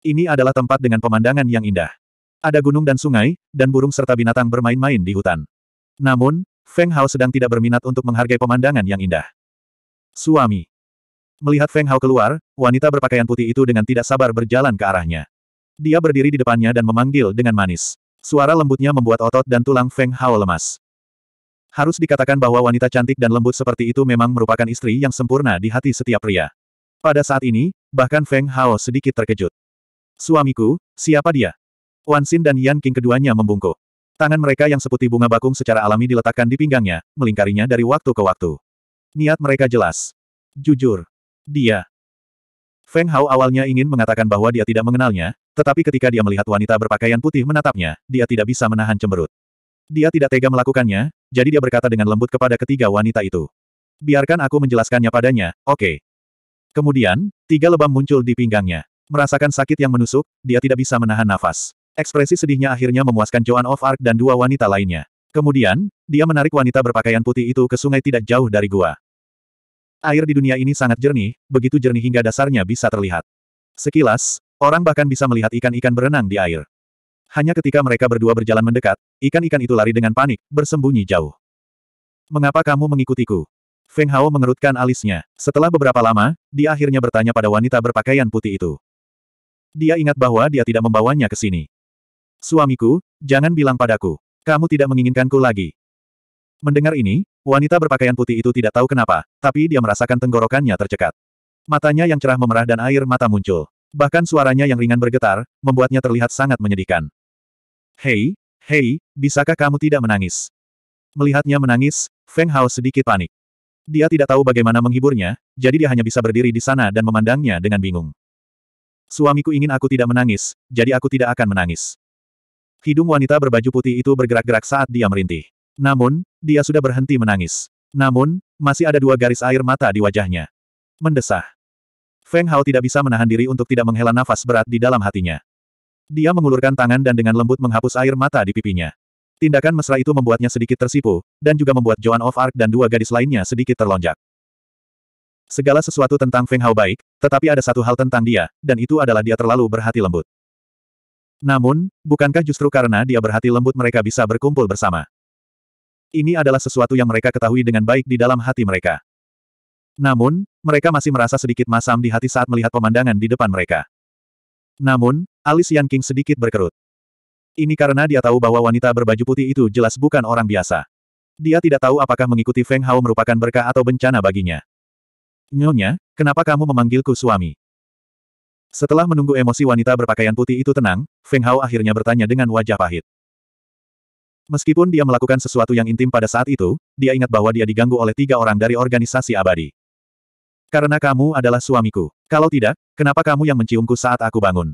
Ini adalah tempat dengan pemandangan yang indah. Ada gunung dan sungai, dan burung serta binatang bermain-main di hutan. Namun, Feng Hao sedang tidak berminat untuk menghargai pemandangan yang indah. Suami. Melihat Feng Hao keluar, wanita berpakaian putih itu dengan tidak sabar berjalan ke arahnya. Dia berdiri di depannya dan memanggil dengan manis. Suara lembutnya membuat otot dan tulang Feng Hao lemas. Harus dikatakan bahwa wanita cantik dan lembut seperti itu memang merupakan istri yang sempurna di hati setiap pria. Pada saat ini, bahkan Feng Hao sedikit terkejut. Suamiku, siapa dia? Wansin dan Yan King keduanya membungkuk. Tangan mereka yang seputih bunga bakung secara alami diletakkan di pinggangnya, melingkarinya dari waktu ke waktu. Niat mereka jelas. Jujur. Dia. Feng Hao awalnya ingin mengatakan bahwa dia tidak mengenalnya, tetapi ketika dia melihat wanita berpakaian putih menatapnya, dia tidak bisa menahan cemberut. Dia tidak tega melakukannya, jadi dia berkata dengan lembut kepada ketiga wanita itu. Biarkan aku menjelaskannya padanya, oke. Okay. Kemudian, tiga lebam muncul di pinggangnya. Merasakan sakit yang menusuk, dia tidak bisa menahan nafas. Ekspresi sedihnya akhirnya memuaskan Joan of Arc dan dua wanita lainnya. Kemudian, dia menarik wanita berpakaian putih itu ke sungai tidak jauh dari gua. Air di dunia ini sangat jernih, begitu jernih hingga dasarnya bisa terlihat. Sekilas, orang bahkan bisa melihat ikan-ikan berenang di air. Hanya ketika mereka berdua berjalan mendekat, ikan-ikan itu lari dengan panik, bersembunyi jauh. Mengapa kamu mengikutiku? Feng Hao mengerutkan alisnya. Setelah beberapa lama, dia akhirnya bertanya pada wanita berpakaian putih itu. Dia ingat bahwa dia tidak membawanya ke sini. Suamiku, jangan bilang padaku. Kamu tidak menginginkanku lagi. Mendengar ini, wanita berpakaian putih itu tidak tahu kenapa, tapi dia merasakan tenggorokannya tercekat. Matanya yang cerah memerah dan air mata muncul. Bahkan suaranya yang ringan bergetar, membuatnya terlihat sangat menyedihkan. Hei, hei, bisakah kamu tidak menangis? Melihatnya menangis, Feng Hao sedikit panik. Dia tidak tahu bagaimana menghiburnya, jadi dia hanya bisa berdiri di sana dan memandangnya dengan bingung. Suamiku ingin aku tidak menangis, jadi aku tidak akan menangis. Hidung wanita berbaju putih itu bergerak-gerak saat dia merintih. Namun, dia sudah berhenti menangis. Namun, masih ada dua garis air mata di wajahnya. Mendesah. Feng Hao tidak bisa menahan diri untuk tidak menghela nafas berat di dalam hatinya. Dia mengulurkan tangan dan dengan lembut menghapus air mata di pipinya. Tindakan mesra itu membuatnya sedikit tersipu, dan juga membuat Joan of Arc dan dua gadis lainnya sedikit terlonjak. Segala sesuatu tentang Feng Hao baik, tetapi ada satu hal tentang dia, dan itu adalah dia terlalu berhati lembut. Namun, bukankah justru karena dia berhati lembut mereka bisa berkumpul bersama? Ini adalah sesuatu yang mereka ketahui dengan baik di dalam hati mereka. Namun, mereka masih merasa sedikit masam di hati saat melihat pemandangan di depan mereka. Namun, alis Yan King sedikit berkerut. Ini karena dia tahu bahwa wanita berbaju putih itu jelas bukan orang biasa. Dia tidak tahu apakah mengikuti Feng Hao merupakan berkah atau bencana baginya. Nyonya, kenapa kamu memanggilku suami? Setelah menunggu emosi wanita berpakaian putih itu tenang, Feng Hao akhirnya bertanya dengan wajah pahit. Meskipun dia melakukan sesuatu yang intim pada saat itu, dia ingat bahwa dia diganggu oleh tiga orang dari organisasi abadi. Karena kamu adalah suamiku. Kalau tidak, kenapa kamu yang menciumku saat aku bangun?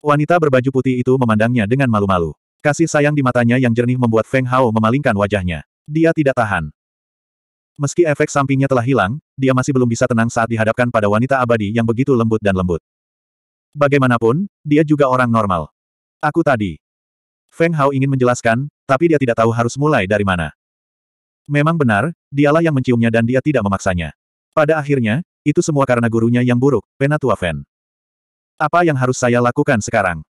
Wanita berbaju putih itu memandangnya dengan malu-malu. Kasih sayang di matanya yang jernih membuat Feng Hao memalingkan wajahnya. Dia tidak tahan. Meski efek sampingnya telah hilang, dia masih belum bisa tenang saat dihadapkan pada wanita abadi yang begitu lembut dan lembut. Bagaimanapun, dia juga orang normal. Aku tadi. Feng Hao ingin menjelaskan, tapi dia tidak tahu harus mulai dari mana. Memang benar, dialah yang menciumnya dan dia tidak memaksanya. Pada akhirnya, itu semua karena gurunya yang buruk, Penatua Fen. Apa yang harus saya lakukan sekarang?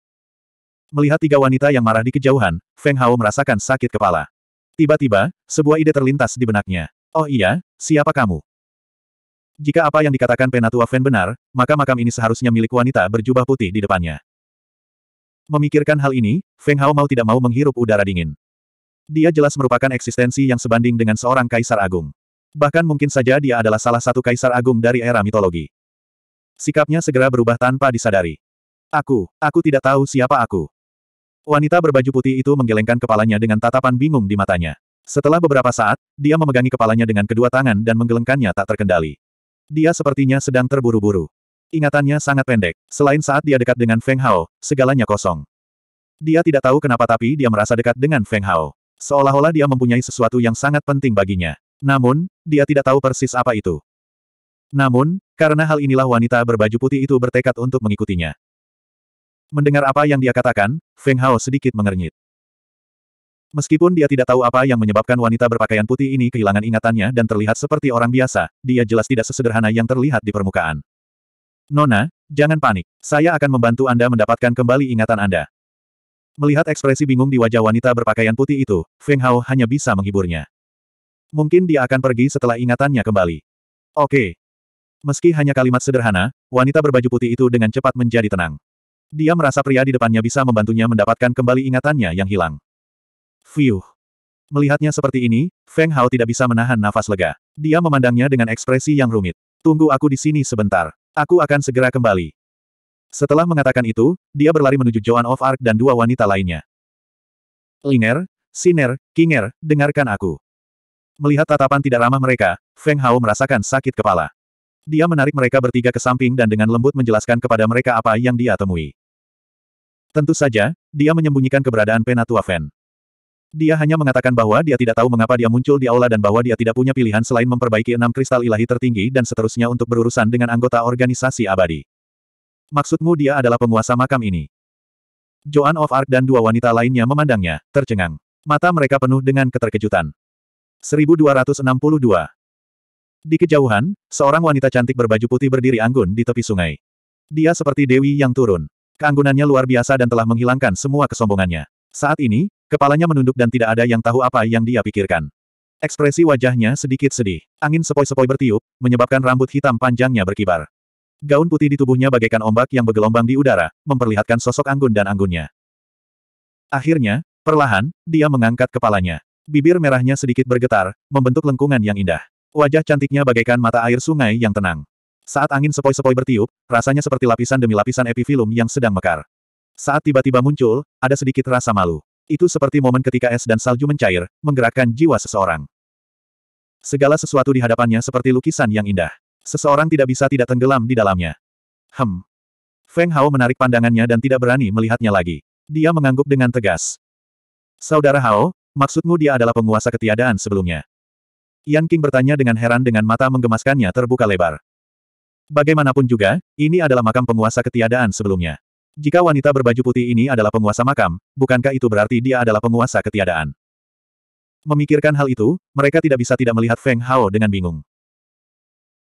Melihat tiga wanita yang marah di kejauhan, Feng Hao merasakan sakit kepala. Tiba-tiba, sebuah ide terlintas di benaknya. Oh iya, siapa kamu? Jika apa yang dikatakan Penatua Fen benar, maka makam ini seharusnya milik wanita berjubah putih di depannya. Memikirkan hal ini, Feng Hao mau tidak mau menghirup udara dingin. Dia jelas merupakan eksistensi yang sebanding dengan seorang kaisar agung. Bahkan mungkin saja dia adalah salah satu kaisar agung dari era mitologi. Sikapnya segera berubah tanpa disadari. Aku, aku tidak tahu siapa aku. Wanita berbaju putih itu menggelengkan kepalanya dengan tatapan bingung di matanya. Setelah beberapa saat, dia memegangi kepalanya dengan kedua tangan dan menggelengkannya tak terkendali. Dia sepertinya sedang terburu-buru. Ingatannya sangat pendek. Selain saat dia dekat dengan Feng Hao, segalanya kosong. Dia tidak tahu kenapa tapi dia merasa dekat dengan Feng Hao. Seolah-olah dia mempunyai sesuatu yang sangat penting baginya. Namun, dia tidak tahu persis apa itu. Namun, karena hal inilah wanita berbaju putih itu bertekad untuk mengikutinya. Mendengar apa yang dia katakan, Feng Hao sedikit mengernyit. Meskipun dia tidak tahu apa yang menyebabkan wanita berpakaian putih ini kehilangan ingatannya dan terlihat seperti orang biasa, dia jelas tidak sesederhana yang terlihat di permukaan. Nona, jangan panik. Saya akan membantu Anda mendapatkan kembali ingatan Anda. Melihat ekspresi bingung di wajah wanita berpakaian putih itu, Feng Hao hanya bisa menghiburnya. Mungkin dia akan pergi setelah ingatannya kembali. Oke. Meski hanya kalimat sederhana, wanita berbaju putih itu dengan cepat menjadi tenang. Dia merasa pria di depannya bisa membantunya mendapatkan kembali ingatannya yang hilang. Fiuh. Melihatnya seperti ini, Feng Hao tidak bisa menahan nafas lega. Dia memandangnya dengan ekspresi yang rumit. Tunggu aku di sini sebentar. Aku akan segera kembali. Setelah mengatakan itu, dia berlari menuju Joan of Arc dan dua wanita lainnya. Linger, Siner, Kinger, dengarkan aku. Melihat tatapan tidak ramah mereka, Feng Hao merasakan sakit kepala. Dia menarik mereka bertiga ke samping dan dengan lembut menjelaskan kepada mereka apa yang dia temui. Tentu saja, dia menyembunyikan keberadaan Penatua Fen. Dia hanya mengatakan bahwa dia tidak tahu mengapa dia muncul di aula dan bahwa dia tidak punya pilihan selain memperbaiki enam kristal ilahi tertinggi dan seterusnya untuk berurusan dengan anggota organisasi abadi. Maksudmu dia adalah penguasa makam ini? Joan of Arc dan dua wanita lainnya memandangnya, tercengang. Mata mereka penuh dengan keterkejutan. 1262 Di kejauhan, seorang wanita cantik berbaju putih berdiri anggun di tepi sungai. Dia seperti dewi yang turun. Keanggunannya luar biasa dan telah menghilangkan semua kesombongannya. Saat ini, Kepalanya menunduk dan tidak ada yang tahu apa yang dia pikirkan. Ekspresi wajahnya sedikit sedih. Angin sepoi-sepoi bertiup, menyebabkan rambut hitam panjangnya berkibar. Gaun putih di tubuhnya bagaikan ombak yang bergelombang di udara, memperlihatkan sosok anggun dan anggunnya. Akhirnya, perlahan, dia mengangkat kepalanya. Bibir merahnya sedikit bergetar, membentuk lengkungan yang indah. Wajah cantiknya bagaikan mata air sungai yang tenang. Saat angin sepoi-sepoi bertiup, rasanya seperti lapisan demi lapisan epifilum yang sedang mekar. Saat tiba-tiba muncul, ada sedikit rasa malu. Itu seperti momen ketika es dan salju mencair, menggerakkan jiwa seseorang. Segala sesuatu di hadapannya seperti lukisan yang indah. Seseorang tidak bisa tidak tenggelam di dalamnya. Hem. Feng Hao menarik pandangannya dan tidak berani melihatnya lagi. Dia mengangguk dengan tegas. Saudara Hao, maksudmu dia adalah penguasa ketiadaan sebelumnya? Yan King bertanya dengan heran dengan mata menggemaskannya terbuka lebar. Bagaimanapun juga, ini adalah makam penguasa ketiadaan sebelumnya. Jika wanita berbaju putih ini adalah penguasa makam, bukankah itu berarti dia adalah penguasa ketiadaan? Memikirkan hal itu, mereka tidak bisa tidak melihat Feng Hao dengan bingung.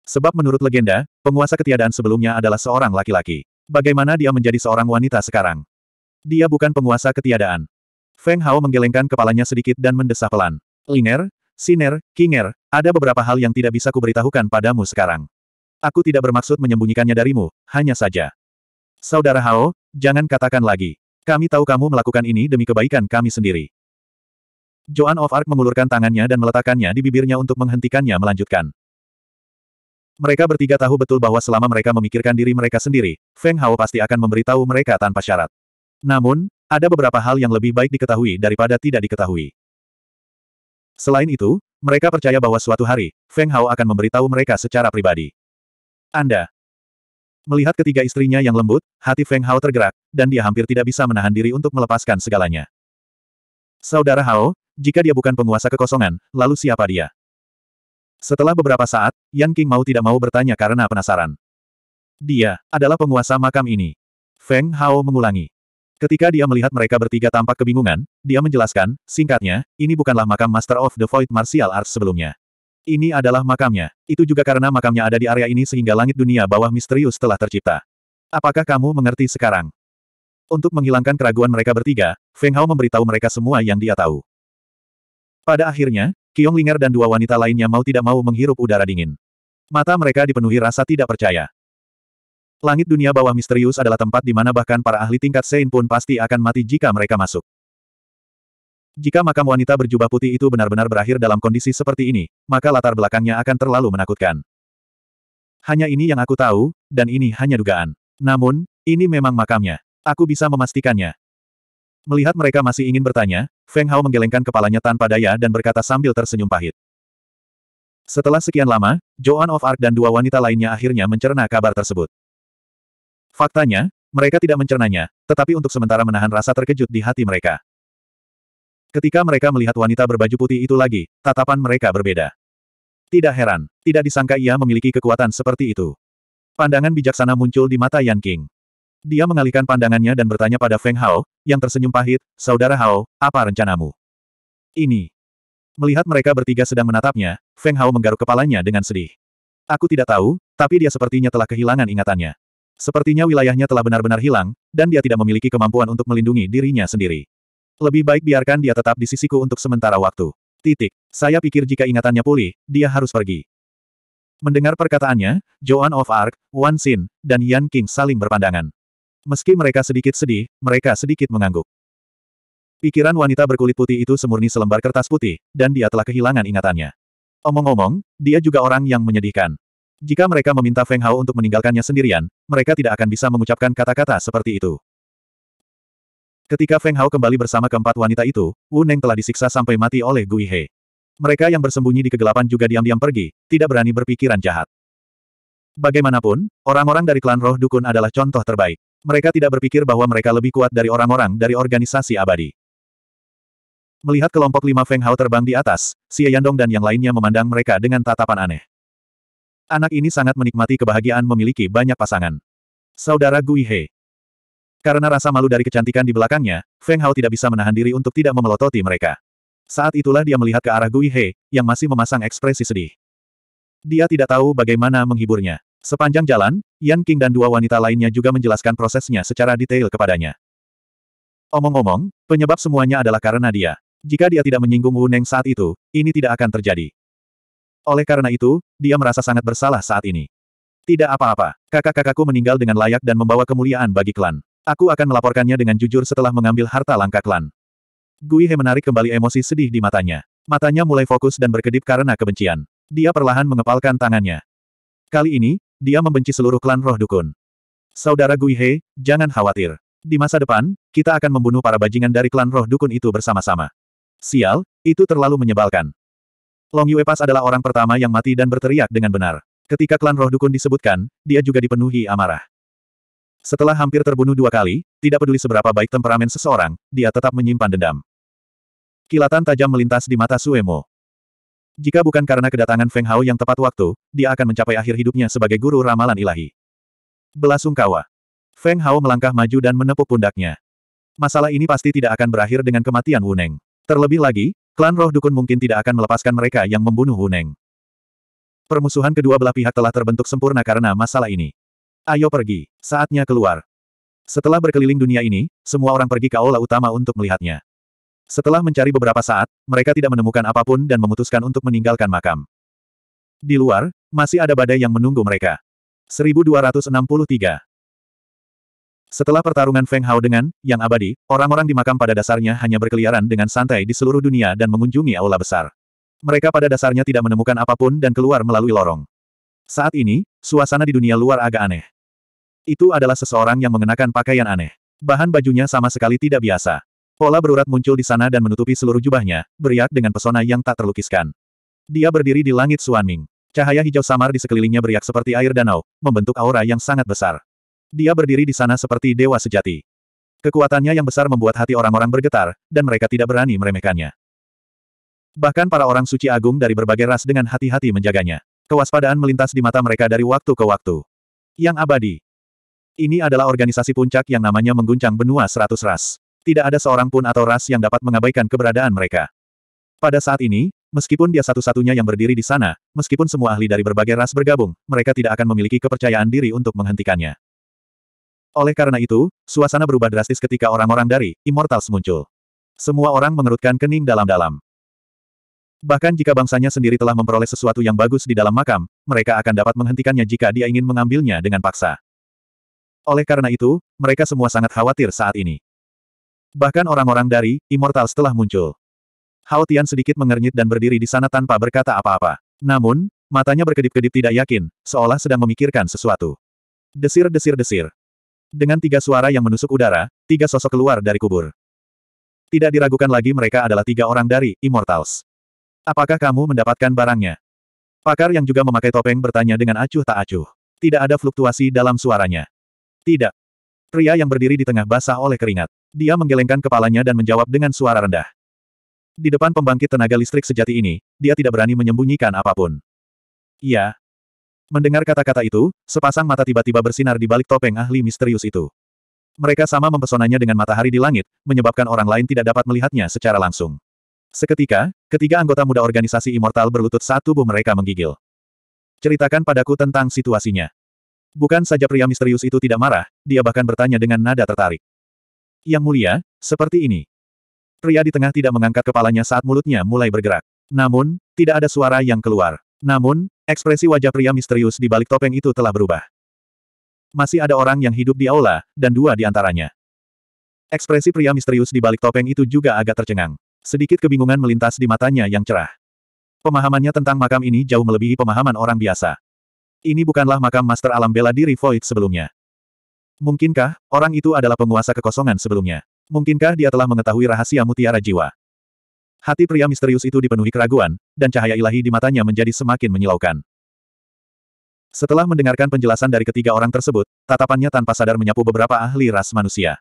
Sebab menurut legenda, penguasa ketiadaan sebelumnya adalah seorang laki-laki. Bagaimana dia menjadi seorang wanita sekarang? Dia bukan penguasa ketiadaan. Feng Hao menggelengkan kepalanya sedikit dan mendesah pelan. Liner, Siner, Kinger, ada beberapa hal yang tidak bisa kuberitahukan padamu sekarang. Aku tidak bermaksud menyembunyikannya darimu, hanya saja. Saudara Hao, jangan katakan lagi. Kami tahu kamu melakukan ini demi kebaikan kami sendiri. Joan of Arc mengulurkan tangannya dan meletakkannya di bibirnya untuk menghentikannya melanjutkan. Mereka bertiga tahu betul bahwa selama mereka memikirkan diri mereka sendiri, Feng Hao pasti akan memberitahu mereka tanpa syarat. Namun, ada beberapa hal yang lebih baik diketahui daripada tidak diketahui. Selain itu, mereka percaya bahwa suatu hari, Feng Hao akan memberitahu mereka secara pribadi. Anda, Melihat ketiga istrinya yang lembut, hati Feng Hao tergerak, dan dia hampir tidak bisa menahan diri untuk melepaskan segalanya. Saudara Hao, jika dia bukan penguasa kekosongan, lalu siapa dia? Setelah beberapa saat, Yan King mau tidak mau bertanya karena penasaran. Dia adalah penguasa makam ini. Feng Hao mengulangi. Ketika dia melihat mereka bertiga tampak kebingungan, dia menjelaskan, singkatnya, ini bukanlah makam Master of the Void Martial Arts sebelumnya. Ini adalah makamnya. Itu juga karena makamnya ada di area ini sehingga langit dunia bawah misterius telah tercipta. Apakah kamu mengerti sekarang? Untuk menghilangkan keraguan mereka bertiga, Feng Hao memberitahu mereka semua yang dia tahu. Pada akhirnya, Kiong Linger dan dua wanita lainnya mau tidak mau menghirup udara dingin. Mata mereka dipenuhi rasa tidak percaya. Langit dunia bawah misterius adalah tempat di mana bahkan para ahli tingkat Sein pun pasti akan mati jika mereka masuk. Jika makam wanita berjubah putih itu benar-benar berakhir dalam kondisi seperti ini, maka latar belakangnya akan terlalu menakutkan. Hanya ini yang aku tahu, dan ini hanya dugaan. Namun, ini memang makamnya. Aku bisa memastikannya. Melihat mereka masih ingin bertanya, Feng Hao menggelengkan kepalanya tanpa daya dan berkata sambil tersenyum pahit. Setelah sekian lama, Joan of Arc dan dua wanita lainnya akhirnya mencerna kabar tersebut. Faktanya, mereka tidak mencernanya, tetapi untuk sementara menahan rasa terkejut di hati mereka. Ketika mereka melihat wanita berbaju putih itu lagi, tatapan mereka berbeda. Tidak heran, tidak disangka ia memiliki kekuatan seperti itu. Pandangan bijaksana muncul di mata Yan King. Dia mengalihkan pandangannya dan bertanya pada Feng Hao, yang tersenyum pahit, Saudara Hao, apa rencanamu? Ini. Melihat mereka bertiga sedang menatapnya, Feng Hao menggaruk kepalanya dengan sedih. Aku tidak tahu, tapi dia sepertinya telah kehilangan ingatannya. Sepertinya wilayahnya telah benar-benar hilang, dan dia tidak memiliki kemampuan untuk melindungi dirinya sendiri. Lebih baik biarkan dia tetap di sisiku untuk sementara waktu. Titik. Saya pikir jika ingatannya pulih, dia harus pergi. Mendengar perkataannya, Joan of Arc, Wan Xin, dan Yan King saling berpandangan. Meski mereka sedikit sedih, mereka sedikit mengangguk. Pikiran wanita berkulit putih itu semurni selembar kertas putih, dan dia telah kehilangan ingatannya. Omong-omong, dia juga orang yang menyedihkan. Jika mereka meminta Feng Hao untuk meninggalkannya sendirian, mereka tidak akan bisa mengucapkan kata-kata seperti itu. Ketika Feng Hao kembali bersama keempat wanita itu, Wu Neng telah disiksa sampai mati oleh Gui He. Mereka yang bersembunyi di kegelapan juga diam-diam pergi, tidak berani berpikiran jahat. Bagaimanapun, orang-orang dari klan roh dukun adalah contoh terbaik. Mereka tidak berpikir bahwa mereka lebih kuat dari orang-orang dari organisasi abadi. Melihat kelompok lima Feng Hao terbang di atas, Xie Yandong dan yang lainnya memandang mereka dengan tatapan aneh. Anak ini sangat menikmati kebahagiaan memiliki banyak pasangan. Saudara Gui He, karena rasa malu dari kecantikan di belakangnya, Feng Hao tidak bisa menahan diri untuk tidak memelototi mereka. Saat itulah dia melihat ke arah Gui He, yang masih memasang ekspresi sedih. Dia tidak tahu bagaimana menghiburnya. Sepanjang jalan, Yan King dan dua wanita lainnya juga menjelaskan prosesnya secara detail kepadanya. Omong-omong, penyebab semuanya adalah karena dia. Jika dia tidak menyinggung Wu Neng saat itu, ini tidak akan terjadi. Oleh karena itu, dia merasa sangat bersalah saat ini. Tidak apa-apa, kakak-kakakku meninggal dengan layak dan membawa kemuliaan bagi klan. Aku akan melaporkannya dengan jujur setelah mengambil harta langka klan. Gui He menarik kembali emosi sedih di matanya. Matanya mulai fokus dan berkedip karena kebencian. Dia perlahan mengepalkan tangannya. Kali ini, dia membenci seluruh klan roh dukun. Saudara Gui He, jangan khawatir. Di masa depan, kita akan membunuh para bajingan dari klan roh dukun itu bersama-sama. Sial, itu terlalu menyebalkan. Long Yue Pas adalah orang pertama yang mati dan berteriak dengan benar. Ketika klan roh dukun disebutkan, dia juga dipenuhi amarah. Setelah hampir terbunuh dua kali, tidak peduli seberapa baik temperamen seseorang, dia tetap menyimpan dendam. Kilatan tajam melintas di mata Suemo. Jika bukan karena kedatangan Feng Hao yang tepat waktu, dia akan mencapai akhir hidupnya sebagai guru ramalan ilahi. Belasungkawa. Feng Hao melangkah maju dan menepuk pundaknya. Masalah ini pasti tidak akan berakhir dengan kematian Wuneng. Terlebih lagi, klan roh dukun mungkin tidak akan melepaskan mereka yang membunuh Wuneng. Permusuhan kedua belah pihak telah terbentuk sempurna karena masalah ini. Ayo pergi, saatnya keluar. Setelah berkeliling dunia ini, semua orang pergi ke aula utama untuk melihatnya. Setelah mencari beberapa saat, mereka tidak menemukan apapun dan memutuskan untuk meninggalkan makam. Di luar, masih ada badai yang menunggu mereka. 1263 Setelah pertarungan Feng Hao dengan Yang Abadi, orang-orang di makam pada dasarnya hanya berkeliaran dengan santai di seluruh dunia dan mengunjungi aula besar. Mereka pada dasarnya tidak menemukan apapun dan keluar melalui lorong. Saat ini, suasana di dunia luar agak aneh. Itu adalah seseorang yang mengenakan pakaian aneh. Bahan bajunya sama sekali tidak biasa. Pola berurat muncul di sana dan menutupi seluruh jubahnya, beriak dengan pesona yang tak terlukiskan. Dia berdiri di langit Suanming. Cahaya hijau samar di sekelilingnya beriak seperti air danau, membentuk aura yang sangat besar. Dia berdiri di sana seperti dewa sejati. Kekuatannya yang besar membuat hati orang-orang bergetar, dan mereka tidak berani meremehkannya. Bahkan para orang suci agung dari berbagai ras dengan hati-hati menjaganya. Kewaspadaan melintas di mata mereka dari waktu ke waktu. Yang abadi. Ini adalah organisasi puncak yang namanya mengguncang benua seratus ras. Tidak ada seorang pun atau ras yang dapat mengabaikan keberadaan mereka. Pada saat ini, meskipun dia satu-satunya yang berdiri di sana, meskipun semua ahli dari berbagai ras bergabung, mereka tidak akan memiliki kepercayaan diri untuk menghentikannya. Oleh karena itu, suasana berubah drastis ketika orang-orang dari Immortals muncul. Semua orang mengerutkan kening dalam-dalam. Bahkan jika bangsanya sendiri telah memperoleh sesuatu yang bagus di dalam makam, mereka akan dapat menghentikannya jika dia ingin mengambilnya dengan paksa. Oleh karena itu, mereka semua sangat khawatir saat ini. Bahkan orang-orang dari Immortal setelah muncul. Hao Tian sedikit mengernyit dan berdiri di sana tanpa berkata apa-apa. Namun, matanya berkedip-kedip tidak yakin, seolah sedang memikirkan sesuatu. Desir-desir-desir. Dengan tiga suara yang menusuk udara, tiga sosok keluar dari kubur. Tidak diragukan lagi mereka adalah tiga orang dari Immortals. Apakah kamu mendapatkan barangnya? Pakar yang juga memakai topeng bertanya dengan acuh tak acuh. Tidak ada fluktuasi dalam suaranya. Tidak. Pria yang berdiri di tengah basah oleh keringat. Dia menggelengkan kepalanya dan menjawab dengan suara rendah. Di depan pembangkit tenaga listrik sejati ini, dia tidak berani menyembunyikan apapun. Iya. Mendengar kata-kata itu, sepasang mata tiba-tiba bersinar di balik topeng ahli misterius itu. Mereka sama mempesonanya dengan matahari di langit, menyebabkan orang lain tidak dapat melihatnya secara langsung. Seketika, ketiga anggota muda organisasi Immortal berlutut satu bu. mereka menggigil. Ceritakan padaku tentang situasinya. Bukan saja pria misterius itu tidak marah, dia bahkan bertanya dengan nada tertarik. Yang mulia, seperti ini. Pria di tengah tidak mengangkat kepalanya saat mulutnya mulai bergerak. Namun, tidak ada suara yang keluar. Namun, ekspresi wajah pria misterius di balik topeng itu telah berubah. Masih ada orang yang hidup di aula, dan dua di antaranya. Ekspresi pria misterius di balik topeng itu juga agak tercengang. Sedikit kebingungan melintas di matanya yang cerah. Pemahamannya tentang makam ini jauh melebihi pemahaman orang biasa. Ini bukanlah makam master alam bela diri Void sebelumnya. Mungkinkah, orang itu adalah penguasa kekosongan sebelumnya? Mungkinkah dia telah mengetahui rahasia mutiara jiwa? Hati pria misterius itu dipenuhi keraguan, dan cahaya ilahi di matanya menjadi semakin menyilaukan. Setelah mendengarkan penjelasan dari ketiga orang tersebut, tatapannya tanpa sadar menyapu beberapa ahli ras manusia.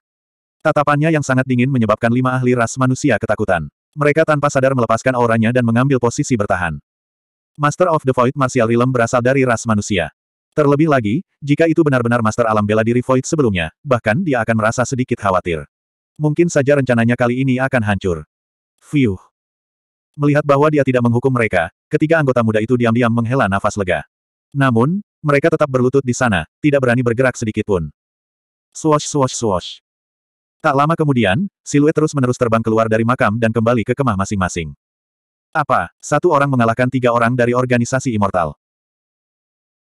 Tatapannya yang sangat dingin menyebabkan lima ahli ras manusia ketakutan. Mereka tanpa sadar melepaskan auranya dan mengambil posisi bertahan. Master of the Void Martial Realm berasal dari ras manusia. Terlebih lagi, jika itu benar-benar Master Alam Bela Diri Void sebelumnya, bahkan dia akan merasa sedikit khawatir. Mungkin saja rencananya kali ini akan hancur. Fiuh. Melihat bahwa dia tidak menghukum mereka, ketiga anggota muda itu diam-diam menghela nafas lega. Namun, mereka tetap berlutut di sana, tidak berani bergerak sedikit pun. Swash swash swash. Tak lama kemudian, siluet terus-menerus terbang keluar dari makam dan kembali ke kemah masing-masing. Apa, satu orang mengalahkan tiga orang dari organisasi immortal.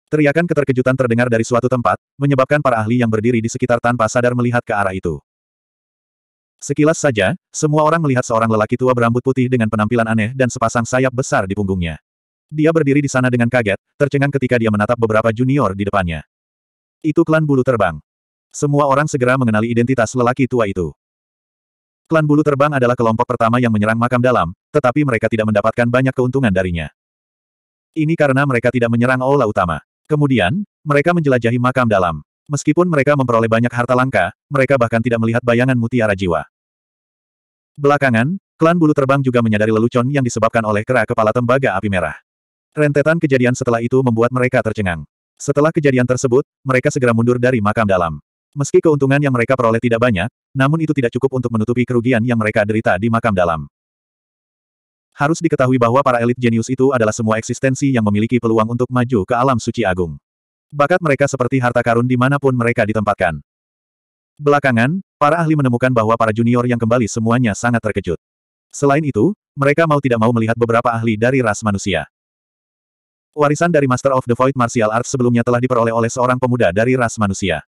Teriakan keterkejutan terdengar dari suatu tempat, menyebabkan para ahli yang berdiri di sekitar tanpa sadar melihat ke arah itu. Sekilas saja, semua orang melihat seorang lelaki tua berambut putih dengan penampilan aneh dan sepasang sayap besar di punggungnya. Dia berdiri di sana dengan kaget, tercengang ketika dia menatap beberapa junior di depannya. Itu klan bulu terbang. Semua orang segera mengenali identitas lelaki tua itu. Klan Bulu Terbang adalah kelompok pertama yang menyerang makam dalam, tetapi mereka tidak mendapatkan banyak keuntungan darinya. Ini karena mereka tidak menyerang aula utama. Kemudian, mereka menjelajahi makam dalam. Meskipun mereka memperoleh banyak harta langka, mereka bahkan tidak melihat bayangan mutiara jiwa. Belakangan, Klan Bulu Terbang juga menyadari lelucon yang disebabkan oleh kera kepala tembaga api merah. Rentetan kejadian setelah itu membuat mereka tercengang. Setelah kejadian tersebut, mereka segera mundur dari makam dalam. Meski keuntungan yang mereka peroleh tidak banyak, namun itu tidak cukup untuk menutupi kerugian yang mereka derita di makam dalam. Harus diketahui bahwa para elit jenius itu adalah semua eksistensi yang memiliki peluang untuk maju ke alam suci agung. Bakat mereka seperti harta karun dimanapun mereka ditempatkan. Belakangan, para ahli menemukan bahwa para junior yang kembali semuanya sangat terkejut. Selain itu, mereka mau tidak mau melihat beberapa ahli dari ras manusia. Warisan dari Master of the Void Martial Arts sebelumnya telah diperoleh oleh seorang pemuda dari ras manusia.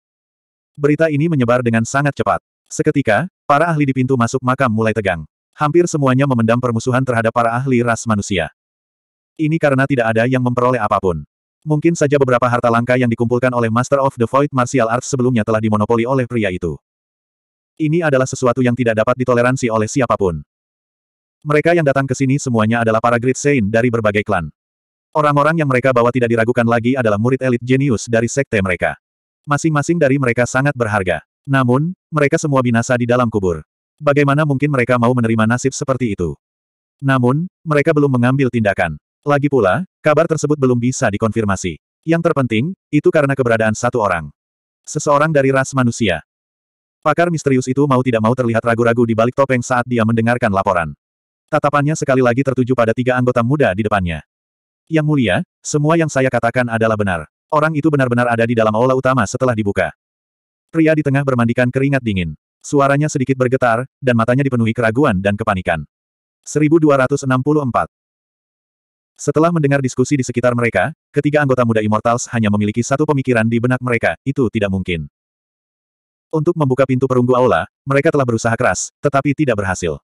Berita ini menyebar dengan sangat cepat. Seketika, para ahli di pintu masuk makam mulai tegang. Hampir semuanya memendam permusuhan terhadap para ahli ras manusia. Ini karena tidak ada yang memperoleh apapun. Mungkin saja beberapa harta langka yang dikumpulkan oleh Master of the Void Martial Arts sebelumnya telah dimonopoli oleh pria itu. Ini adalah sesuatu yang tidak dapat ditoleransi oleh siapapun. Mereka yang datang ke sini semuanya adalah para Great Saint dari berbagai klan. Orang-orang yang mereka bawa tidak diragukan lagi adalah murid elit jenius dari sekte mereka. Masing-masing dari mereka sangat berharga. Namun, mereka semua binasa di dalam kubur. Bagaimana mungkin mereka mau menerima nasib seperti itu? Namun, mereka belum mengambil tindakan. Lagi pula, kabar tersebut belum bisa dikonfirmasi. Yang terpenting, itu karena keberadaan satu orang. Seseorang dari ras manusia. Pakar misterius itu mau tidak mau terlihat ragu-ragu di balik topeng saat dia mendengarkan laporan. Tatapannya sekali lagi tertuju pada tiga anggota muda di depannya. Yang mulia, semua yang saya katakan adalah benar. Orang itu benar-benar ada di dalam aula utama setelah dibuka. Pria di tengah bermandikan keringat dingin. Suaranya sedikit bergetar, dan matanya dipenuhi keraguan dan kepanikan. 1264 Setelah mendengar diskusi di sekitar mereka, ketiga anggota muda Immortals hanya memiliki satu pemikiran di benak mereka, itu tidak mungkin. Untuk membuka pintu perunggu aula, mereka telah berusaha keras, tetapi tidak berhasil.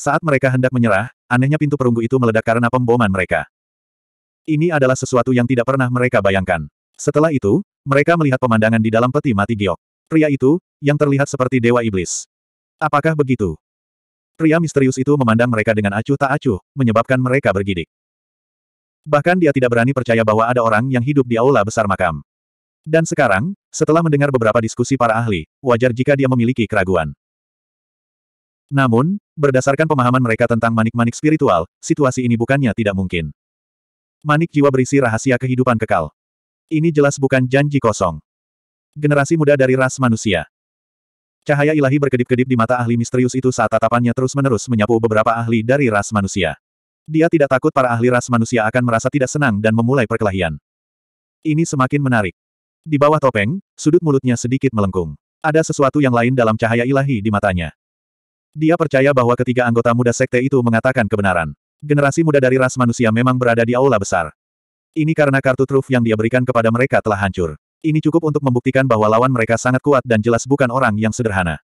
Saat mereka hendak menyerah, anehnya pintu perunggu itu meledak karena pemboman mereka. Ini adalah sesuatu yang tidak pernah mereka bayangkan. Setelah itu, mereka melihat pemandangan di dalam peti mati giok. Pria itu, yang terlihat seperti dewa iblis. Apakah begitu? Pria misterius itu memandang mereka dengan acuh tak acuh, menyebabkan mereka bergidik. Bahkan dia tidak berani percaya bahwa ada orang yang hidup di aula besar makam. Dan sekarang, setelah mendengar beberapa diskusi para ahli, wajar jika dia memiliki keraguan. Namun, berdasarkan pemahaman mereka tentang manik-manik spiritual, situasi ini bukannya tidak mungkin. Manik jiwa berisi rahasia kehidupan kekal. Ini jelas bukan janji kosong. Generasi muda dari ras manusia. Cahaya ilahi berkedip-kedip di mata ahli misterius itu saat tatapannya terus-menerus menyapu beberapa ahli dari ras manusia. Dia tidak takut para ahli ras manusia akan merasa tidak senang dan memulai perkelahian. Ini semakin menarik. Di bawah topeng, sudut mulutnya sedikit melengkung. Ada sesuatu yang lain dalam cahaya ilahi di matanya. Dia percaya bahwa ketiga anggota muda sekte itu mengatakan kebenaran. Generasi muda dari ras manusia memang berada di aula besar. Ini karena kartu truf yang dia berikan kepada mereka telah hancur. Ini cukup untuk membuktikan bahwa lawan mereka sangat kuat dan jelas bukan orang yang sederhana.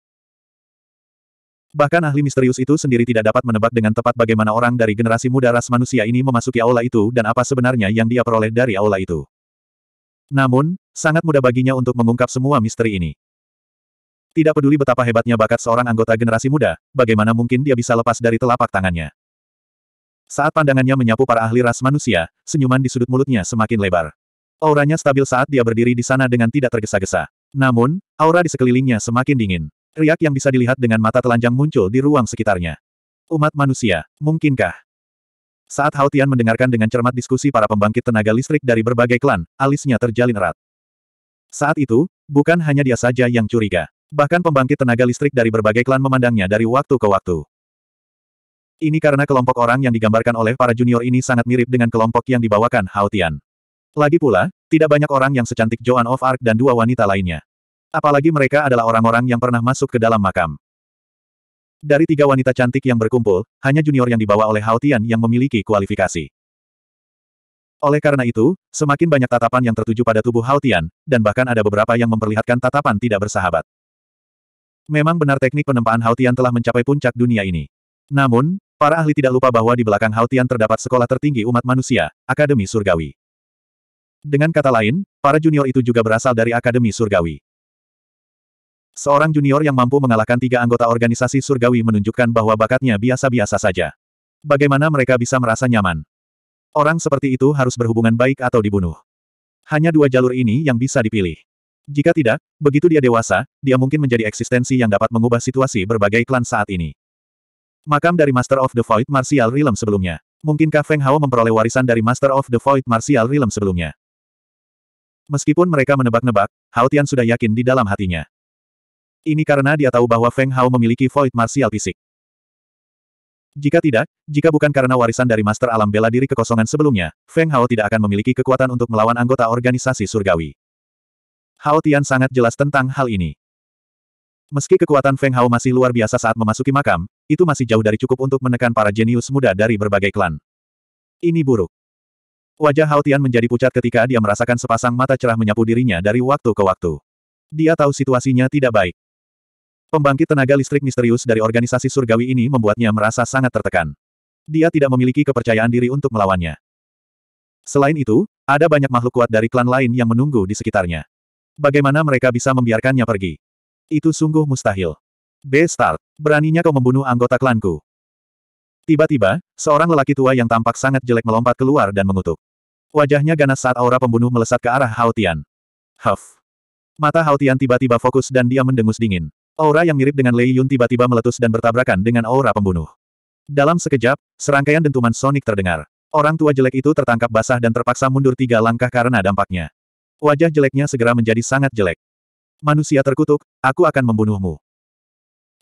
Bahkan ahli misterius itu sendiri tidak dapat menebak dengan tepat bagaimana orang dari generasi muda ras manusia ini memasuki aula itu dan apa sebenarnya yang dia peroleh dari aula itu. Namun, sangat mudah baginya untuk mengungkap semua misteri ini. Tidak peduli betapa hebatnya bakat seorang anggota generasi muda, bagaimana mungkin dia bisa lepas dari telapak tangannya. Saat pandangannya menyapu para ahli ras manusia, senyuman di sudut mulutnya semakin lebar. Auranya stabil saat dia berdiri di sana dengan tidak tergesa-gesa. Namun, aura di sekelilingnya semakin dingin. Riak yang bisa dilihat dengan mata telanjang muncul di ruang sekitarnya. Umat manusia, mungkinkah? Saat Hautian mendengarkan dengan cermat diskusi para pembangkit tenaga listrik dari berbagai klan, alisnya terjalin erat. Saat itu, bukan hanya dia saja yang curiga. Bahkan pembangkit tenaga listrik dari berbagai klan memandangnya dari waktu ke waktu. Ini karena kelompok orang yang digambarkan oleh para junior ini sangat mirip dengan kelompok yang dibawakan Hao Lagi pula, tidak banyak orang yang secantik Joan of Arc dan dua wanita lainnya. Apalagi mereka adalah orang-orang yang pernah masuk ke dalam makam. Dari tiga wanita cantik yang berkumpul, hanya junior yang dibawa oleh Hao yang memiliki kualifikasi. Oleh karena itu, semakin banyak tatapan yang tertuju pada tubuh Hao dan bahkan ada beberapa yang memperlihatkan tatapan tidak bersahabat. Memang benar teknik penempaan Hao telah mencapai puncak dunia ini. Namun, Para ahli tidak lupa bahwa di belakang Hautian terdapat sekolah tertinggi umat manusia, Akademi Surgawi. Dengan kata lain, para junior itu juga berasal dari Akademi Surgawi. Seorang junior yang mampu mengalahkan tiga anggota organisasi surgawi menunjukkan bahwa bakatnya biasa-biasa saja. Bagaimana mereka bisa merasa nyaman? Orang seperti itu harus berhubungan baik atau dibunuh. Hanya dua jalur ini yang bisa dipilih. Jika tidak, begitu dia dewasa, dia mungkin menjadi eksistensi yang dapat mengubah situasi berbagai klan saat ini. Makam dari Master of the Void Martial Realm sebelumnya. Mungkinkah Feng Hao memperoleh warisan dari Master of the Void Martial Realm sebelumnya? Meskipun mereka menebak-nebak, Hao Tian sudah yakin di dalam hatinya. Ini karena dia tahu bahwa Feng Hao memiliki Void Martial fisik. Jika tidak, jika bukan karena warisan dari Master Alam Bela Diri kekosongan sebelumnya, Feng Hao tidak akan memiliki kekuatan untuk melawan anggota organisasi surgawi. Hao Tian sangat jelas tentang hal ini. Meski kekuatan Feng Hao masih luar biasa saat memasuki makam, itu masih jauh dari cukup untuk menekan para jenius muda dari berbagai klan. Ini buruk. Wajah Hao Tian menjadi pucat ketika dia merasakan sepasang mata cerah menyapu dirinya dari waktu ke waktu. Dia tahu situasinya tidak baik. Pembangkit tenaga listrik misterius dari organisasi surgawi ini membuatnya merasa sangat tertekan. Dia tidak memiliki kepercayaan diri untuk melawannya. Selain itu, ada banyak makhluk kuat dari klan lain yang menunggu di sekitarnya. Bagaimana mereka bisa membiarkannya pergi? Itu sungguh mustahil. b beraninya kau membunuh anggota klanku. Tiba-tiba, seorang lelaki tua yang tampak sangat jelek melompat keluar dan mengutuk. Wajahnya ganas saat aura pembunuh melesat ke arah Haotian. Huff. Mata Haotian tiba-tiba fokus dan dia mendengus dingin. Aura yang mirip dengan Lei Yun tiba-tiba meletus dan bertabrakan dengan aura pembunuh. Dalam sekejap, serangkaian dentuman sonik terdengar. Orang tua jelek itu tertangkap basah dan terpaksa mundur tiga langkah karena dampaknya. Wajah jeleknya segera menjadi sangat jelek. Manusia terkutuk, aku akan membunuhmu.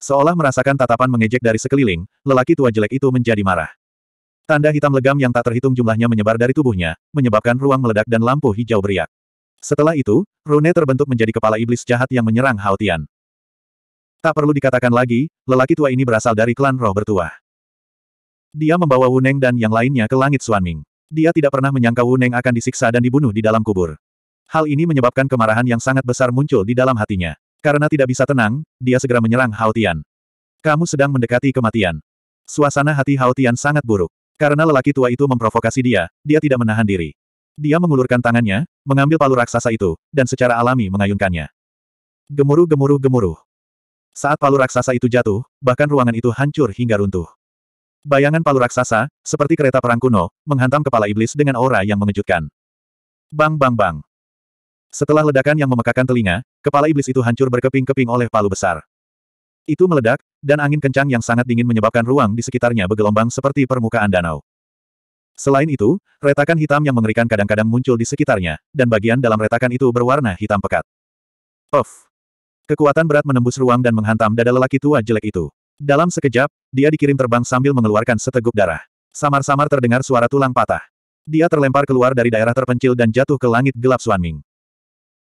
Seolah merasakan tatapan mengejek dari sekeliling, lelaki tua jelek itu menjadi marah. Tanda hitam legam yang tak terhitung jumlahnya menyebar dari tubuhnya, menyebabkan ruang meledak dan lampu hijau beriak. Setelah itu, Rune terbentuk menjadi kepala iblis jahat yang menyerang Haotian. Tak perlu dikatakan lagi, lelaki tua ini berasal dari klan roh bertuah. Dia membawa Wuneng dan yang lainnya ke langit Suanming. Dia tidak pernah menyangka Wuneng akan disiksa dan dibunuh di dalam kubur. Hal ini menyebabkan kemarahan yang sangat besar muncul di dalam hatinya. Karena tidak bisa tenang, dia segera menyerang Hao Kamu sedang mendekati kematian. Suasana hati Hao sangat buruk. Karena lelaki tua itu memprovokasi dia, dia tidak menahan diri. Dia mengulurkan tangannya, mengambil palu raksasa itu, dan secara alami mengayunkannya. Gemuruh gemuruh gemuruh. Saat palu raksasa itu jatuh, bahkan ruangan itu hancur hingga runtuh. Bayangan palu raksasa, seperti kereta perang kuno, menghantam kepala iblis dengan aura yang mengejutkan. Bang bang bang. Setelah ledakan yang memekakan telinga, kepala iblis itu hancur berkeping-keping oleh palu besar. Itu meledak, dan angin kencang yang sangat dingin menyebabkan ruang di sekitarnya bergelombang seperti permukaan danau. Selain itu, retakan hitam yang mengerikan kadang-kadang muncul di sekitarnya, dan bagian dalam retakan itu berwarna hitam pekat. Of! Kekuatan berat menembus ruang dan menghantam dada lelaki tua jelek itu. Dalam sekejap, dia dikirim terbang sambil mengeluarkan seteguk darah. Samar-samar terdengar suara tulang patah. Dia terlempar keluar dari daerah terpencil dan jatuh ke langit gelap Suanming.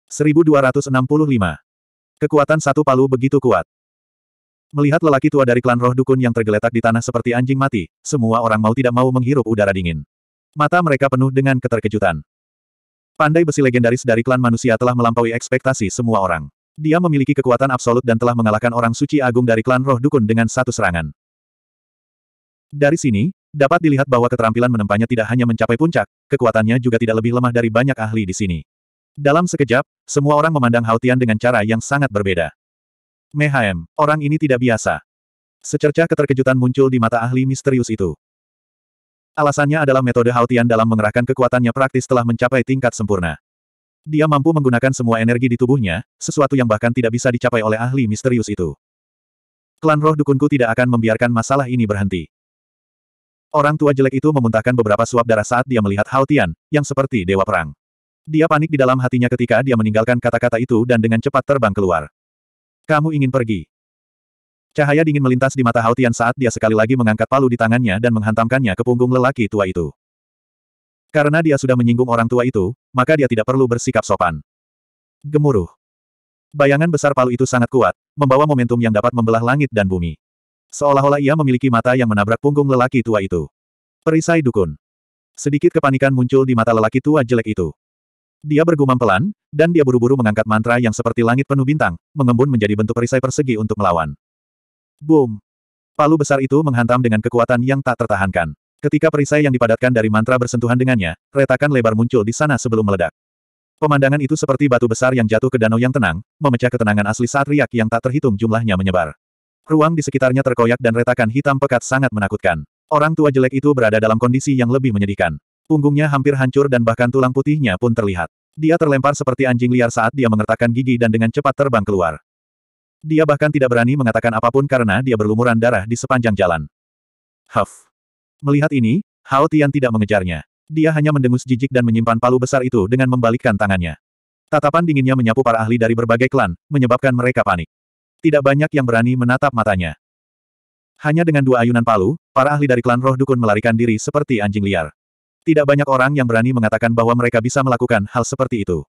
1265. Kekuatan satu palu begitu kuat. Melihat lelaki tua dari klan roh dukun yang tergeletak di tanah seperti anjing mati, semua orang mau tidak mau menghirup udara dingin. Mata mereka penuh dengan keterkejutan. Pandai besi legendaris dari klan manusia telah melampaui ekspektasi semua orang. Dia memiliki kekuatan absolut dan telah mengalahkan orang suci agung dari klan roh dukun dengan satu serangan. Dari sini, dapat dilihat bahwa keterampilan menempanya tidak hanya mencapai puncak, kekuatannya juga tidak lebih lemah dari banyak ahli di sini. Dalam sekejap, semua orang memandang Haotian dengan cara yang sangat berbeda. Mehaem, orang ini tidak biasa. Secercah keterkejutan muncul di mata ahli misterius itu. Alasannya adalah metode Haotian dalam mengerahkan kekuatannya praktis telah mencapai tingkat sempurna. Dia mampu menggunakan semua energi di tubuhnya, sesuatu yang bahkan tidak bisa dicapai oleh ahli misterius itu. Klan roh dukunku tidak akan membiarkan masalah ini berhenti. Orang tua jelek itu memuntahkan beberapa suap darah saat dia melihat Haotian, yang seperti dewa perang. Dia panik di dalam hatinya ketika dia meninggalkan kata-kata itu dan dengan cepat terbang keluar. Kamu ingin pergi. Cahaya dingin melintas di mata Haotian saat dia sekali lagi mengangkat palu di tangannya dan menghantamkannya ke punggung lelaki tua itu. Karena dia sudah menyinggung orang tua itu, maka dia tidak perlu bersikap sopan. Gemuruh. Bayangan besar palu itu sangat kuat, membawa momentum yang dapat membelah langit dan bumi. Seolah-olah ia memiliki mata yang menabrak punggung lelaki tua itu. Perisai dukun. Sedikit kepanikan muncul di mata lelaki tua jelek itu. Dia bergumam pelan, dan dia buru-buru mengangkat mantra yang seperti langit penuh bintang, mengembun menjadi bentuk perisai persegi untuk melawan. Boom! Palu besar itu menghantam dengan kekuatan yang tak tertahankan. Ketika perisai yang dipadatkan dari mantra bersentuhan dengannya, retakan lebar muncul di sana sebelum meledak. Pemandangan itu seperti batu besar yang jatuh ke danau yang tenang, memecah ketenangan asli saat riak yang tak terhitung jumlahnya menyebar. Ruang di sekitarnya terkoyak dan retakan hitam pekat sangat menakutkan. Orang tua jelek itu berada dalam kondisi yang lebih menyedihkan. Punggungnya hampir hancur dan bahkan tulang putihnya pun terlihat. Dia terlempar seperti anjing liar saat dia mengertakkan gigi dan dengan cepat terbang keluar. Dia bahkan tidak berani mengatakan apapun karena dia berlumuran darah di sepanjang jalan. Huff. Melihat ini, Hao Tian tidak mengejarnya. Dia hanya mendengus jijik dan menyimpan palu besar itu dengan membalikkan tangannya. Tatapan dinginnya menyapu para ahli dari berbagai klan, menyebabkan mereka panik. Tidak banyak yang berani menatap matanya. Hanya dengan dua ayunan palu, para ahli dari klan roh dukun melarikan diri seperti anjing liar. Tidak banyak orang yang berani mengatakan bahwa mereka bisa melakukan hal seperti itu.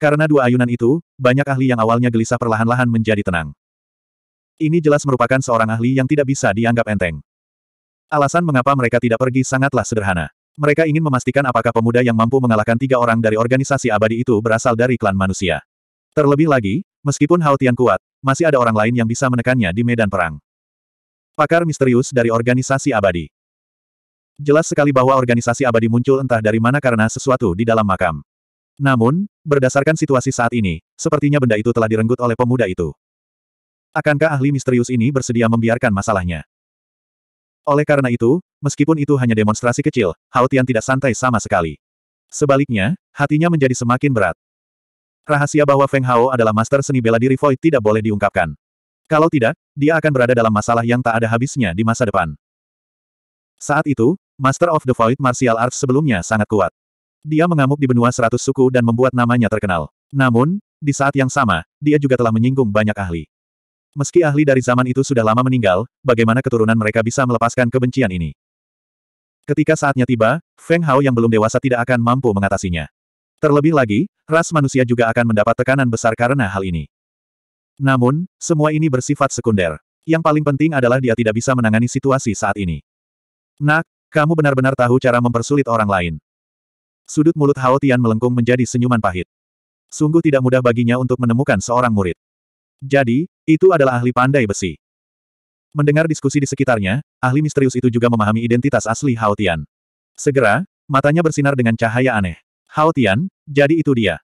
Karena dua ayunan itu, banyak ahli yang awalnya gelisah perlahan-lahan menjadi tenang. Ini jelas merupakan seorang ahli yang tidak bisa dianggap enteng. Alasan mengapa mereka tidak pergi sangatlah sederhana. Mereka ingin memastikan apakah pemuda yang mampu mengalahkan tiga orang dari organisasi abadi itu berasal dari klan manusia. Terlebih lagi, meskipun Hao Tian kuat, masih ada orang lain yang bisa menekannya di medan perang. Pakar misterius dari organisasi abadi. Jelas sekali bahwa organisasi abadi muncul entah dari mana karena sesuatu di dalam makam. Namun, berdasarkan situasi saat ini, sepertinya benda itu telah direnggut oleh pemuda itu. Akankah ahli misterius ini bersedia membiarkan masalahnya? Oleh karena itu, meskipun itu hanya demonstrasi kecil, Hao Tian tidak santai sama sekali. Sebaliknya, hatinya menjadi semakin berat. Rahasia bahwa Feng Hao adalah master seni bela diri Void tidak boleh diungkapkan. Kalau tidak, dia akan berada dalam masalah yang tak ada habisnya di masa depan. Saat itu, Master of the Void Martial Arts sebelumnya sangat kuat. Dia mengamuk di benua seratus suku dan membuat namanya terkenal. Namun, di saat yang sama, dia juga telah menyinggung banyak ahli. Meski ahli dari zaman itu sudah lama meninggal, bagaimana keturunan mereka bisa melepaskan kebencian ini? Ketika saatnya tiba, Feng Hao yang belum dewasa tidak akan mampu mengatasinya. Terlebih lagi, ras manusia juga akan mendapat tekanan besar karena hal ini. Namun, semua ini bersifat sekunder. Yang paling penting adalah dia tidak bisa menangani situasi saat ini. Nak, kamu benar-benar tahu cara mempersulit orang lain. Sudut mulut Hao Tian melengkung menjadi senyuman pahit. Sungguh tidak mudah baginya untuk menemukan seorang murid. Jadi, itu adalah ahli pandai besi. Mendengar diskusi di sekitarnya, ahli misterius itu juga memahami identitas asli Hao Tian. Segera, matanya bersinar dengan cahaya aneh. Hao Tian, jadi itu dia.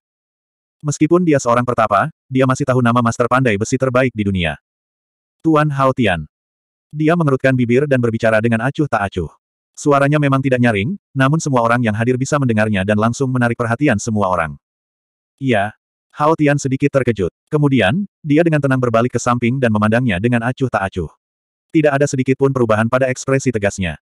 Meskipun dia seorang pertapa, dia masih tahu nama master pandai besi terbaik di dunia. Tuan Hao Tian. Dia mengerutkan bibir dan berbicara dengan acuh tak acuh. Suaranya memang tidak nyaring, namun semua orang yang hadir bisa mendengarnya dan langsung menarik perhatian semua orang. Iya. Hao Tian sedikit terkejut. Kemudian, dia dengan tenang berbalik ke samping dan memandangnya dengan acuh tak acuh. Tidak ada sedikit pun perubahan pada ekspresi tegasnya.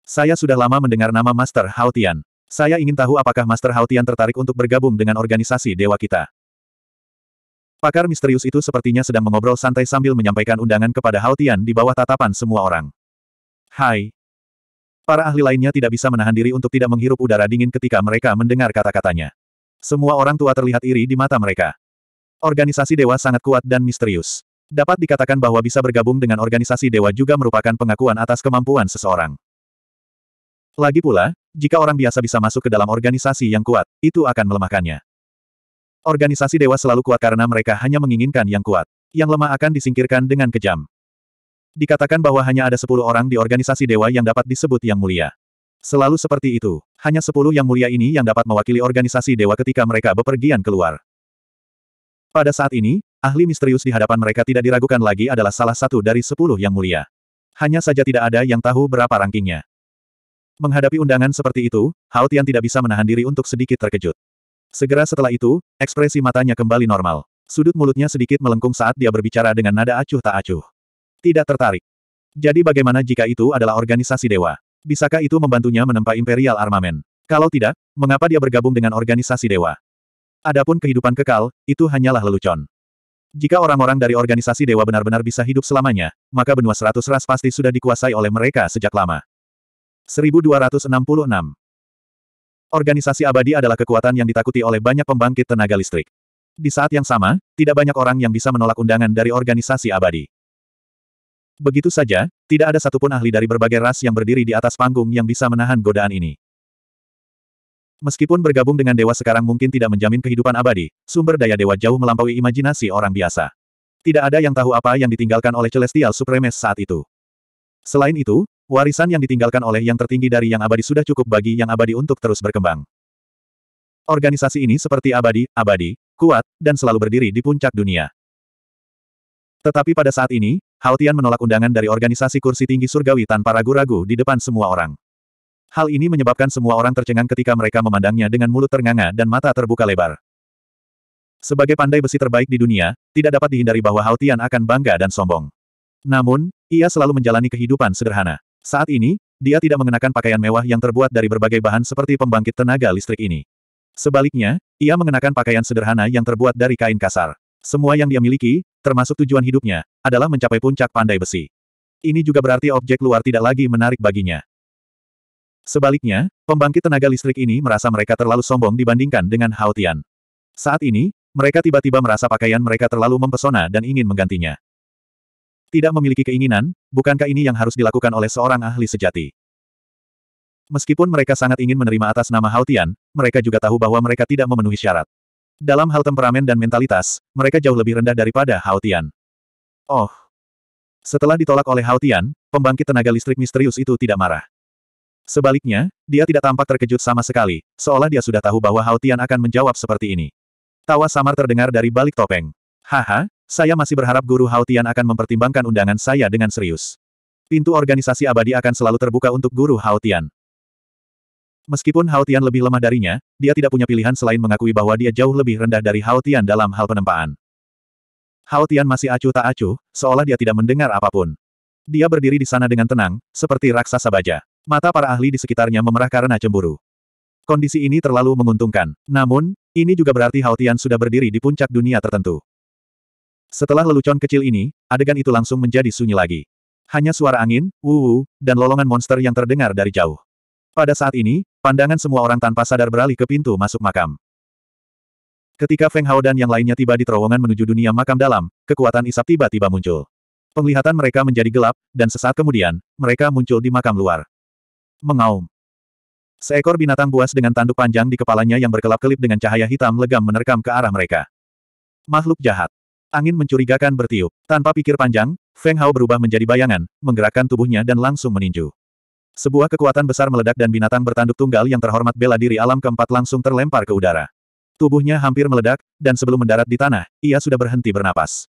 Saya sudah lama mendengar nama Master Hao Tian. Saya ingin tahu apakah Master Hao Tian tertarik untuk bergabung dengan organisasi dewa kita. Pakar misterius itu sepertinya sedang mengobrol santai sambil menyampaikan undangan kepada Hao Tian di bawah tatapan semua orang. Hai, Para ahli lainnya tidak bisa menahan diri untuk tidak menghirup udara dingin ketika mereka mendengar kata-katanya. Semua orang tua terlihat iri di mata mereka. Organisasi dewa sangat kuat dan misterius. Dapat dikatakan bahwa bisa bergabung dengan organisasi dewa juga merupakan pengakuan atas kemampuan seseorang. Lagi pula, jika orang biasa bisa masuk ke dalam organisasi yang kuat, itu akan melemahkannya. Organisasi dewa selalu kuat karena mereka hanya menginginkan yang kuat. Yang lemah akan disingkirkan dengan kejam. Dikatakan bahwa hanya ada sepuluh orang di organisasi dewa yang dapat disebut yang mulia. Selalu seperti itu, hanya sepuluh yang mulia ini yang dapat mewakili organisasi dewa ketika mereka bepergian keluar. Pada saat ini, ahli misterius di hadapan mereka tidak diragukan lagi adalah salah satu dari sepuluh yang mulia. Hanya saja tidak ada yang tahu berapa rankingnya. Menghadapi undangan seperti itu, Hao Tian tidak bisa menahan diri untuk sedikit terkejut. Segera setelah itu, ekspresi matanya kembali normal. Sudut mulutnya sedikit melengkung saat dia berbicara dengan nada acuh tak acuh. Tidak tertarik. Jadi bagaimana jika itu adalah organisasi dewa? Bisakah itu membantunya menempa Imperial Armamen? Kalau tidak, mengapa dia bergabung dengan organisasi dewa? Adapun kehidupan kekal, itu hanyalah lelucon. Jika orang-orang dari organisasi dewa benar-benar bisa hidup selamanya, maka benua seratus ras pasti sudah dikuasai oleh mereka sejak lama. 1266 Organisasi abadi adalah kekuatan yang ditakuti oleh banyak pembangkit tenaga listrik. Di saat yang sama, tidak banyak orang yang bisa menolak undangan dari organisasi abadi. Begitu saja, tidak ada satupun ahli dari berbagai ras yang berdiri di atas panggung yang bisa menahan godaan ini. Meskipun bergabung dengan dewa sekarang mungkin tidak menjamin kehidupan abadi, sumber daya dewa jauh melampaui imajinasi orang biasa. Tidak ada yang tahu apa yang ditinggalkan oleh Celestial Supremes saat itu. Selain itu, warisan yang ditinggalkan oleh yang tertinggi dari yang abadi sudah cukup bagi yang abadi untuk terus berkembang. Organisasi ini seperti abadi, abadi, kuat, dan selalu berdiri di puncak dunia. Tetapi pada saat ini, Tian menolak undangan dari organisasi kursi tinggi surgawi tanpa ragu-ragu di depan semua orang. Hal ini menyebabkan semua orang tercengang ketika mereka memandangnya dengan mulut ternganga dan mata terbuka lebar. Sebagai pandai besi terbaik di dunia, tidak dapat dihindari bahwa Tian akan bangga dan sombong. Namun, ia selalu menjalani kehidupan sederhana. Saat ini, dia tidak mengenakan pakaian mewah yang terbuat dari berbagai bahan seperti pembangkit tenaga listrik ini. Sebaliknya, ia mengenakan pakaian sederhana yang terbuat dari kain kasar. Semua yang dia miliki, termasuk tujuan hidupnya, adalah mencapai puncak pandai besi. Ini juga berarti objek luar tidak lagi menarik baginya. Sebaliknya, pembangkit tenaga listrik ini merasa mereka terlalu sombong dibandingkan dengan Hao Tian. Saat ini, mereka tiba-tiba merasa pakaian mereka terlalu mempesona dan ingin menggantinya. Tidak memiliki keinginan, bukankah ini yang harus dilakukan oleh seorang ahli sejati? Meskipun mereka sangat ingin menerima atas nama Hao Tian, mereka juga tahu bahwa mereka tidak memenuhi syarat. Dalam hal temperamen dan mentalitas, mereka jauh lebih rendah daripada Hao Oh. Setelah ditolak oleh Hao pembangkit tenaga listrik misterius itu tidak marah. Sebaliknya, dia tidak tampak terkejut sama sekali, seolah dia sudah tahu bahwa Hao akan menjawab seperti ini. Tawa samar terdengar dari balik topeng. Haha, saya masih berharap guru Hao akan mempertimbangkan undangan saya dengan serius. Pintu organisasi abadi akan selalu terbuka untuk guru Hao Meskipun Hao Tian lebih lemah darinya, dia tidak punya pilihan selain mengakui bahwa dia jauh lebih rendah dari Hao Tian dalam hal penempaan. Hao Tian masih acuh tak acuh, seolah dia tidak mendengar apapun. Dia berdiri di sana dengan tenang, seperti raksasa baja. Mata para ahli di sekitarnya memerah karena cemburu. Kondisi ini terlalu menguntungkan. Namun, ini juga berarti Hao Tian sudah berdiri di puncak dunia tertentu. Setelah lelucon kecil ini, adegan itu langsung menjadi sunyi lagi. Hanya suara angin, wuwu, dan lolongan monster yang terdengar dari jauh. Pada saat ini, Pandangan semua orang tanpa sadar beralih ke pintu masuk makam. Ketika Feng Hao dan yang lainnya tiba di terowongan menuju dunia makam dalam, kekuatan isap tiba-tiba muncul. Penglihatan mereka menjadi gelap, dan sesaat kemudian, mereka muncul di makam luar. Mengaum. Seekor binatang buas dengan tanduk panjang di kepalanya yang berkelap-kelip dengan cahaya hitam legam menerkam ke arah mereka. Makhluk jahat. Angin mencurigakan bertiup. Tanpa pikir panjang, Feng Hao berubah menjadi bayangan, menggerakkan tubuhnya dan langsung meninju. Sebuah kekuatan besar meledak dan binatang bertanduk tunggal yang terhormat bela diri alam keempat langsung terlempar ke udara. Tubuhnya hampir meledak, dan sebelum mendarat di tanah, ia sudah berhenti bernapas.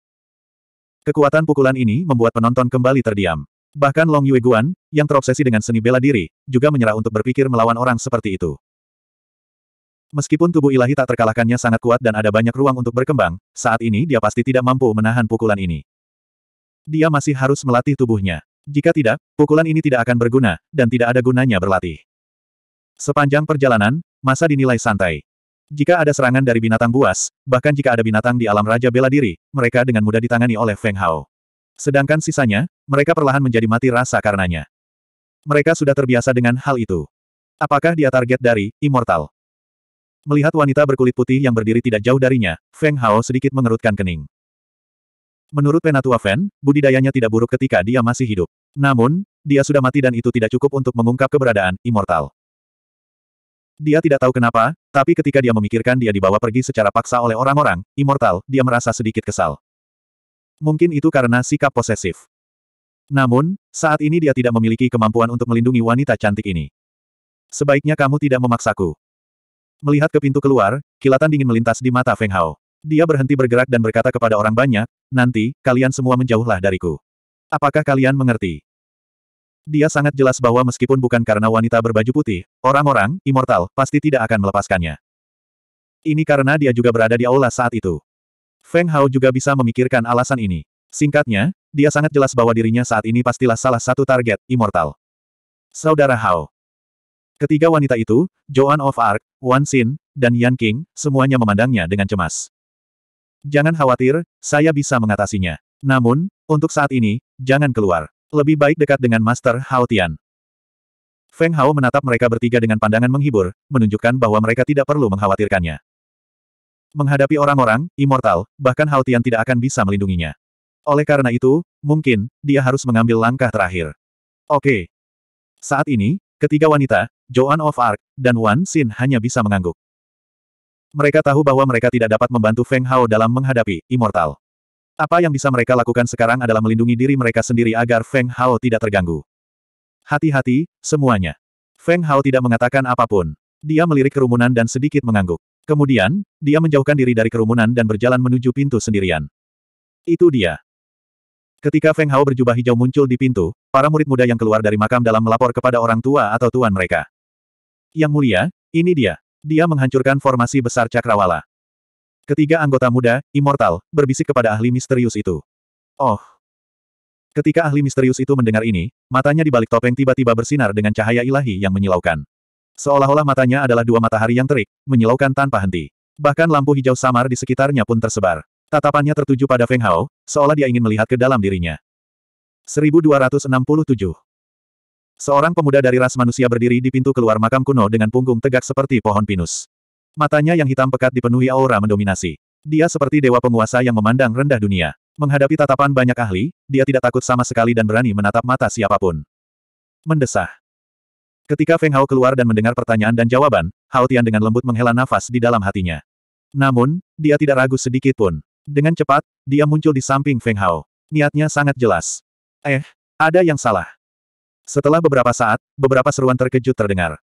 Kekuatan pukulan ini membuat penonton kembali terdiam. Bahkan Long Yue Guan, yang terobsesi dengan seni bela diri, juga menyerah untuk berpikir melawan orang seperti itu. Meskipun tubuh ilahi tak terkalahkannya sangat kuat dan ada banyak ruang untuk berkembang, saat ini dia pasti tidak mampu menahan pukulan ini. Dia masih harus melatih tubuhnya. Jika tidak, pukulan ini tidak akan berguna, dan tidak ada gunanya berlatih. Sepanjang perjalanan, masa dinilai santai. Jika ada serangan dari binatang buas, bahkan jika ada binatang di alam Raja Bela Diri, mereka dengan mudah ditangani oleh Feng Hao. Sedangkan sisanya, mereka perlahan menjadi mati rasa karenanya. Mereka sudah terbiasa dengan hal itu. Apakah dia target dari Immortal? Melihat wanita berkulit putih yang berdiri tidak jauh darinya, Feng Hao sedikit mengerutkan kening. Menurut Penatua Fan, budidayanya tidak buruk ketika dia masih hidup. Namun, dia sudah mati dan itu tidak cukup untuk mengungkap keberadaan immortal. Dia tidak tahu kenapa, tapi ketika dia memikirkan dia dibawa pergi secara paksa oleh orang-orang, immortal, dia merasa sedikit kesal. Mungkin itu karena sikap posesif. Namun, saat ini dia tidak memiliki kemampuan untuk melindungi wanita cantik ini. Sebaiknya kamu tidak memaksaku. Melihat ke pintu keluar, kilatan dingin melintas di mata Feng Hao. Dia berhenti bergerak dan berkata kepada orang banyak, nanti, kalian semua menjauhlah dariku. Apakah kalian mengerti? Dia sangat jelas bahwa meskipun bukan karena wanita berbaju putih, orang-orang, immortal, pasti tidak akan melepaskannya. Ini karena dia juga berada di aula saat itu. Feng Hao juga bisa memikirkan alasan ini. Singkatnya, dia sangat jelas bahwa dirinya saat ini pastilah salah satu target, immortal. Saudara Hao. Ketiga wanita itu, Joan of Arc, Wan Xin, dan Yan King, semuanya memandangnya dengan cemas. Jangan khawatir, saya bisa mengatasinya. Namun, untuk saat ini, jangan keluar. Lebih baik dekat dengan Master Hao Tian. Feng Hao menatap mereka bertiga dengan pandangan menghibur, menunjukkan bahwa mereka tidak perlu mengkhawatirkannya. Menghadapi orang-orang, immortal, bahkan Hao Tian tidak akan bisa melindunginya. Oleh karena itu, mungkin, dia harus mengambil langkah terakhir. Oke. Saat ini, ketiga wanita, Joan of Arc, dan Wan Xin hanya bisa mengangguk. Mereka tahu bahwa mereka tidak dapat membantu Feng Hao dalam menghadapi Immortal. Apa yang bisa mereka lakukan sekarang adalah melindungi diri mereka sendiri agar Feng Hao tidak terganggu. Hati-hati, semuanya. Feng Hao tidak mengatakan apapun. Dia melirik kerumunan dan sedikit mengangguk. Kemudian, dia menjauhkan diri dari kerumunan dan berjalan menuju pintu sendirian. Itu dia. Ketika Feng Hao berjubah hijau muncul di pintu, para murid muda yang keluar dari makam dalam melapor kepada orang tua atau tuan mereka. Yang mulia, ini dia. Dia menghancurkan formasi besar cakrawala. Ketiga anggota muda, immortal, berbisik kepada ahli misterius itu. Oh! Ketika ahli misterius itu mendengar ini, matanya di balik topeng tiba-tiba bersinar dengan cahaya ilahi yang menyilaukan. Seolah-olah matanya adalah dua matahari yang terik, menyilaukan tanpa henti. Bahkan lampu hijau samar di sekitarnya pun tersebar. Tatapannya tertuju pada Feng Hao, seolah dia ingin melihat ke dalam dirinya. 1267 Seorang pemuda dari ras manusia berdiri di pintu keluar makam kuno dengan punggung tegak seperti pohon pinus. Matanya yang hitam pekat dipenuhi aura mendominasi. Dia seperti dewa penguasa yang memandang rendah dunia. Menghadapi tatapan banyak ahli, dia tidak takut sama sekali dan berani menatap mata siapapun. Mendesah. Ketika Feng Hao keluar dan mendengar pertanyaan dan jawaban, Hao Tian dengan lembut menghela nafas di dalam hatinya. Namun, dia tidak ragu sedikit pun. Dengan cepat, dia muncul di samping Feng Hao. Niatnya sangat jelas. Eh, ada yang salah. Setelah beberapa saat, beberapa seruan terkejut terdengar.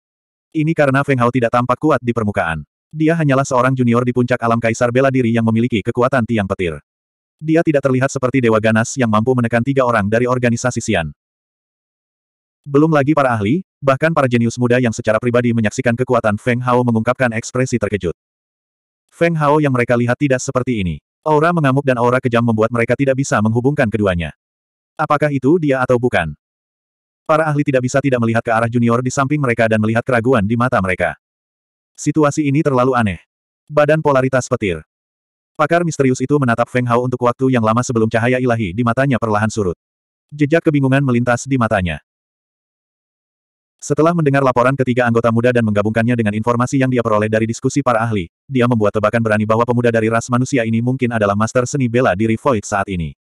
Ini karena Feng Hao tidak tampak kuat di permukaan. Dia hanyalah seorang junior di puncak alam kaisar bela diri yang memiliki kekuatan tiang petir. Dia tidak terlihat seperti Dewa Ganas yang mampu menekan tiga orang dari organisasi Sian. Belum lagi para ahli, bahkan para jenius muda yang secara pribadi menyaksikan kekuatan Feng Hao mengungkapkan ekspresi terkejut. Feng Hao yang mereka lihat tidak seperti ini. Aura mengamuk dan aura kejam membuat mereka tidak bisa menghubungkan keduanya. Apakah itu dia atau bukan? Para ahli tidak bisa tidak melihat ke arah junior di samping mereka dan melihat keraguan di mata mereka. Situasi ini terlalu aneh. Badan polaritas petir. Pakar misterius itu menatap Feng Hao untuk waktu yang lama sebelum cahaya ilahi di matanya perlahan surut. Jejak kebingungan melintas di matanya. Setelah mendengar laporan ketiga anggota muda dan menggabungkannya dengan informasi yang dia peroleh dari diskusi para ahli, dia membuat tebakan berani bahwa pemuda dari ras manusia ini mungkin adalah master seni bela diri Void saat ini.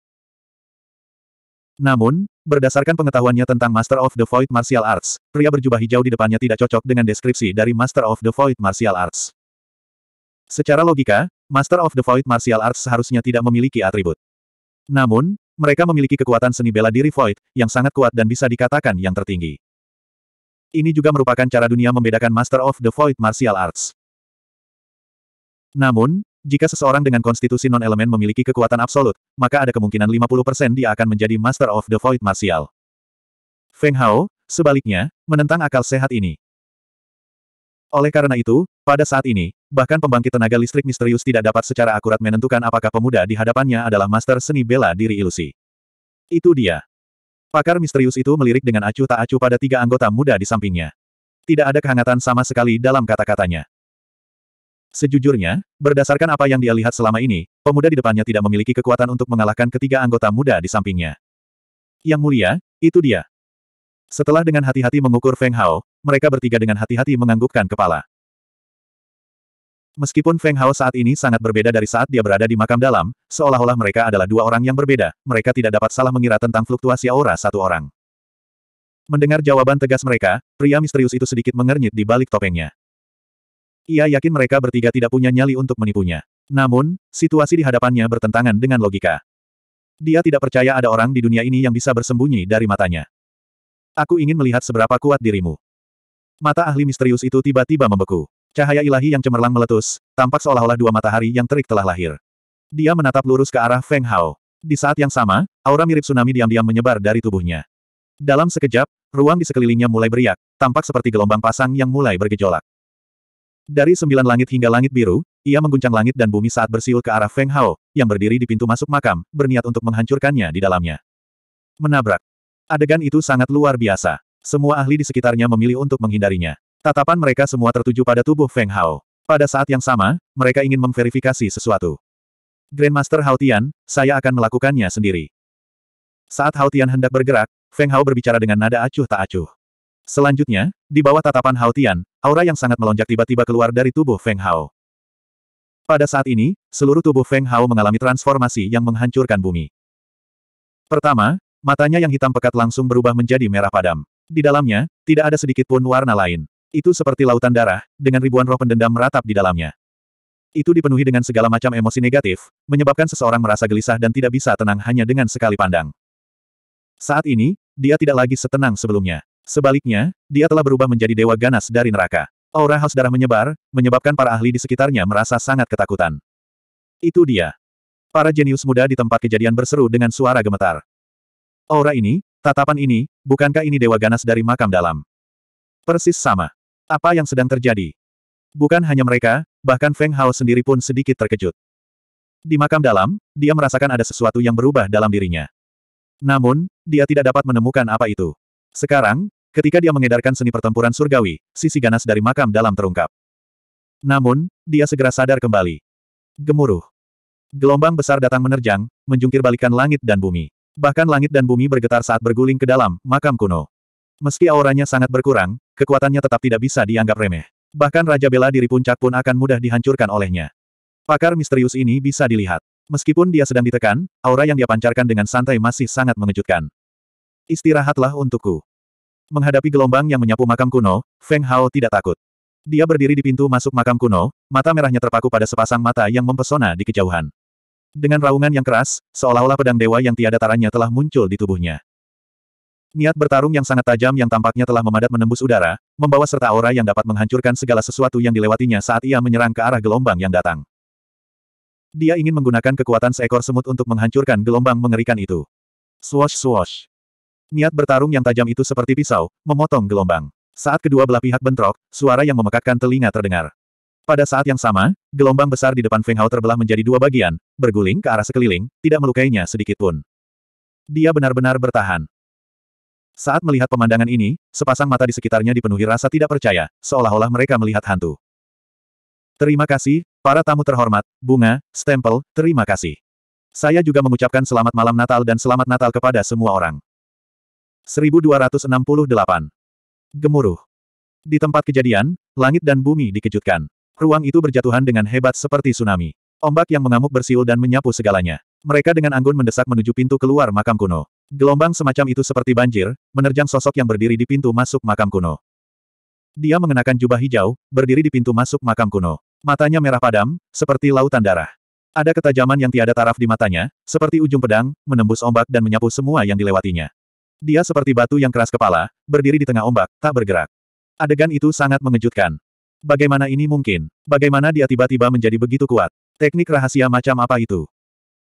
Namun, berdasarkan pengetahuannya tentang Master of the Void Martial Arts, pria berjubah hijau di depannya tidak cocok dengan deskripsi dari Master of the Void Martial Arts. Secara logika, Master of the Void Martial Arts seharusnya tidak memiliki atribut. Namun, mereka memiliki kekuatan seni bela diri Void, yang sangat kuat dan bisa dikatakan yang tertinggi. Ini juga merupakan cara dunia membedakan Master of the Void Martial Arts. Namun, jika seseorang dengan konstitusi non-elemen memiliki kekuatan absolut, maka ada kemungkinan 50% dia akan menjadi Master of the Void Martial. Feng Hao, sebaliknya, menentang akal sehat ini. Oleh karena itu, pada saat ini, bahkan pembangkit tenaga listrik misterius tidak dapat secara akurat menentukan apakah pemuda di hadapannya adalah master seni bela diri ilusi. Itu dia. Pakar misterius itu melirik dengan acuh tak acuh pada tiga anggota muda di sampingnya. Tidak ada kehangatan sama sekali dalam kata-katanya. Sejujurnya, berdasarkan apa yang dia lihat selama ini, pemuda di depannya tidak memiliki kekuatan untuk mengalahkan ketiga anggota muda di sampingnya. Yang mulia, itu dia. Setelah dengan hati-hati mengukur Feng Hao, mereka bertiga dengan hati-hati menganggukkan kepala. Meskipun Feng Hao saat ini sangat berbeda dari saat dia berada di makam dalam, seolah-olah mereka adalah dua orang yang berbeda, mereka tidak dapat salah mengira tentang fluktuasi aura satu orang. Mendengar jawaban tegas mereka, pria misterius itu sedikit mengernyit di balik topengnya. Ia yakin mereka bertiga tidak punya nyali untuk menipunya. Namun, situasi di hadapannya bertentangan dengan logika. Dia tidak percaya ada orang di dunia ini yang bisa bersembunyi dari matanya. Aku ingin melihat seberapa kuat dirimu. Mata ahli misterius itu tiba-tiba membeku. Cahaya ilahi yang cemerlang meletus, tampak seolah-olah dua matahari yang terik telah lahir. Dia menatap lurus ke arah Feng Hao. Di saat yang sama, aura mirip tsunami diam-diam menyebar dari tubuhnya. Dalam sekejap, ruang di sekelilingnya mulai beriak, tampak seperti gelombang pasang yang mulai bergejolak. Dari sembilan langit hingga langit biru, ia mengguncang langit dan bumi saat bersiul ke arah Feng Hao, yang berdiri di pintu masuk makam, berniat untuk menghancurkannya di dalamnya. Menabrak. Adegan itu sangat luar biasa. Semua ahli di sekitarnya memilih untuk menghindarinya. Tatapan mereka semua tertuju pada tubuh Feng Hao. Pada saat yang sama, mereka ingin memverifikasi sesuatu. Grandmaster Hao Tian, saya akan melakukannya sendiri. Saat Hao Tian hendak bergerak, Feng Hao berbicara dengan nada acuh tak acuh. Selanjutnya, di bawah tatapan Hao Tian, aura yang sangat melonjak tiba-tiba keluar dari tubuh Feng Hao. Pada saat ini, seluruh tubuh Feng Hao mengalami transformasi yang menghancurkan bumi. Pertama, matanya yang hitam pekat langsung berubah menjadi merah padam. Di dalamnya, tidak ada sedikit pun warna lain. Itu seperti lautan darah, dengan ribuan roh pendendam meratap di dalamnya. Itu dipenuhi dengan segala macam emosi negatif, menyebabkan seseorang merasa gelisah dan tidak bisa tenang hanya dengan sekali pandang. Saat ini, dia tidak lagi setenang sebelumnya. Sebaliknya, dia telah berubah menjadi dewa ganas dari neraka. Aura haus darah menyebar, menyebabkan para ahli di sekitarnya merasa sangat ketakutan. Itu dia. Para jenius muda di tempat kejadian berseru dengan suara gemetar. Aura ini, tatapan ini, bukankah ini dewa ganas dari makam dalam? Persis sama. Apa yang sedang terjadi? Bukan hanya mereka, bahkan Feng Hao sendiri pun sedikit terkejut. Di makam dalam, dia merasakan ada sesuatu yang berubah dalam dirinya. Namun, dia tidak dapat menemukan apa itu. Sekarang, ketika dia mengedarkan seni pertempuran surgawi, sisi ganas dari makam dalam terungkap. Namun, dia segera sadar kembali. Gemuruh. Gelombang besar datang menerjang, menjungkir balikan langit dan bumi. Bahkan langit dan bumi bergetar saat berguling ke dalam makam kuno. Meski auranya sangat berkurang, kekuatannya tetap tidak bisa dianggap remeh. Bahkan Raja Bela diri puncak pun akan mudah dihancurkan olehnya. Pakar misterius ini bisa dilihat. Meskipun dia sedang ditekan, aura yang dia pancarkan dengan santai masih sangat mengejutkan. Istirahatlah untukku. Menghadapi gelombang yang menyapu makam kuno, Feng Hao tidak takut. Dia berdiri di pintu masuk makam kuno, mata merahnya terpaku pada sepasang mata yang mempesona di kejauhan. Dengan raungan yang keras, seolah-olah pedang dewa yang tiada taranya telah muncul di tubuhnya. Niat bertarung yang sangat tajam yang tampaknya telah memadat menembus udara, membawa serta aura yang dapat menghancurkan segala sesuatu yang dilewatinya saat ia menyerang ke arah gelombang yang datang. Dia ingin menggunakan kekuatan seekor semut untuk menghancurkan gelombang mengerikan itu. Swash swash. Niat bertarung yang tajam itu seperti pisau, memotong gelombang. Saat kedua belah pihak bentrok, suara yang memekakkan telinga terdengar. Pada saat yang sama, gelombang besar di depan Feng Hao terbelah menjadi dua bagian, berguling ke arah sekeliling, tidak melukainya sedikitpun. Dia benar-benar bertahan. Saat melihat pemandangan ini, sepasang mata di sekitarnya dipenuhi rasa tidak percaya, seolah-olah mereka melihat hantu. Terima kasih, para tamu terhormat, bunga, stempel, terima kasih. Saya juga mengucapkan selamat malam Natal dan selamat Natal kepada semua orang. 1268. Gemuruh. Di tempat kejadian, langit dan bumi dikejutkan. Ruang itu berjatuhan dengan hebat seperti tsunami. Ombak yang mengamuk bersiul dan menyapu segalanya. Mereka dengan anggun mendesak menuju pintu keluar makam kuno. Gelombang semacam itu seperti banjir, menerjang sosok yang berdiri di pintu masuk makam kuno. Dia mengenakan jubah hijau, berdiri di pintu masuk makam kuno. Matanya merah padam, seperti lautan darah. Ada ketajaman yang tiada taraf di matanya, seperti ujung pedang, menembus ombak dan menyapu semua yang dilewatinya. Dia seperti batu yang keras kepala, berdiri di tengah ombak, tak bergerak. Adegan itu sangat mengejutkan. Bagaimana ini mungkin? Bagaimana dia tiba-tiba menjadi begitu kuat? Teknik rahasia macam apa itu?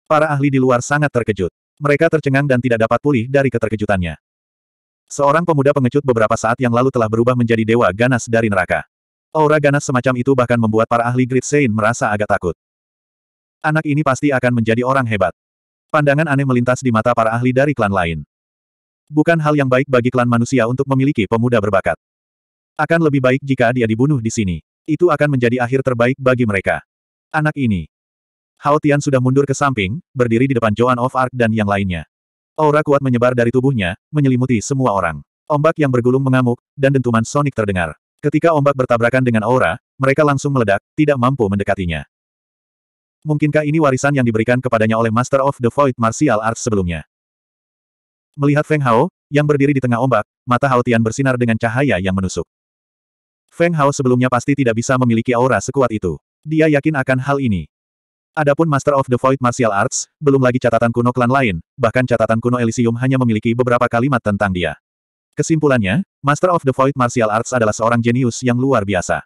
Para ahli di luar sangat terkejut. Mereka tercengang dan tidak dapat pulih dari keterkejutannya. Seorang pemuda pengecut beberapa saat yang lalu telah berubah menjadi dewa ganas dari neraka. Aura ganas semacam itu bahkan membuat para ahli Great Saint merasa agak takut. Anak ini pasti akan menjadi orang hebat. Pandangan aneh melintas di mata para ahli dari klan lain. Bukan hal yang baik bagi klan manusia untuk memiliki pemuda berbakat. Akan lebih baik jika dia dibunuh di sini. Itu akan menjadi akhir terbaik bagi mereka. Anak ini. Hao Tian sudah mundur ke samping, berdiri di depan Joan of Arc dan yang lainnya. Aura kuat menyebar dari tubuhnya, menyelimuti semua orang. Ombak yang bergulung mengamuk, dan dentuman sonik terdengar. Ketika ombak bertabrakan dengan aura, mereka langsung meledak, tidak mampu mendekatinya. Mungkinkah ini warisan yang diberikan kepadanya oleh Master of the Void Martial Arts sebelumnya? Melihat Feng Hao, yang berdiri di tengah ombak, mata Hao Tian bersinar dengan cahaya yang menusuk. Feng Hao sebelumnya pasti tidak bisa memiliki aura sekuat itu. Dia yakin akan hal ini. Adapun Master of the Void Martial Arts, belum lagi catatan kuno klan lain, bahkan catatan kuno Elysium hanya memiliki beberapa kalimat tentang dia. Kesimpulannya, Master of the Void Martial Arts adalah seorang jenius yang luar biasa.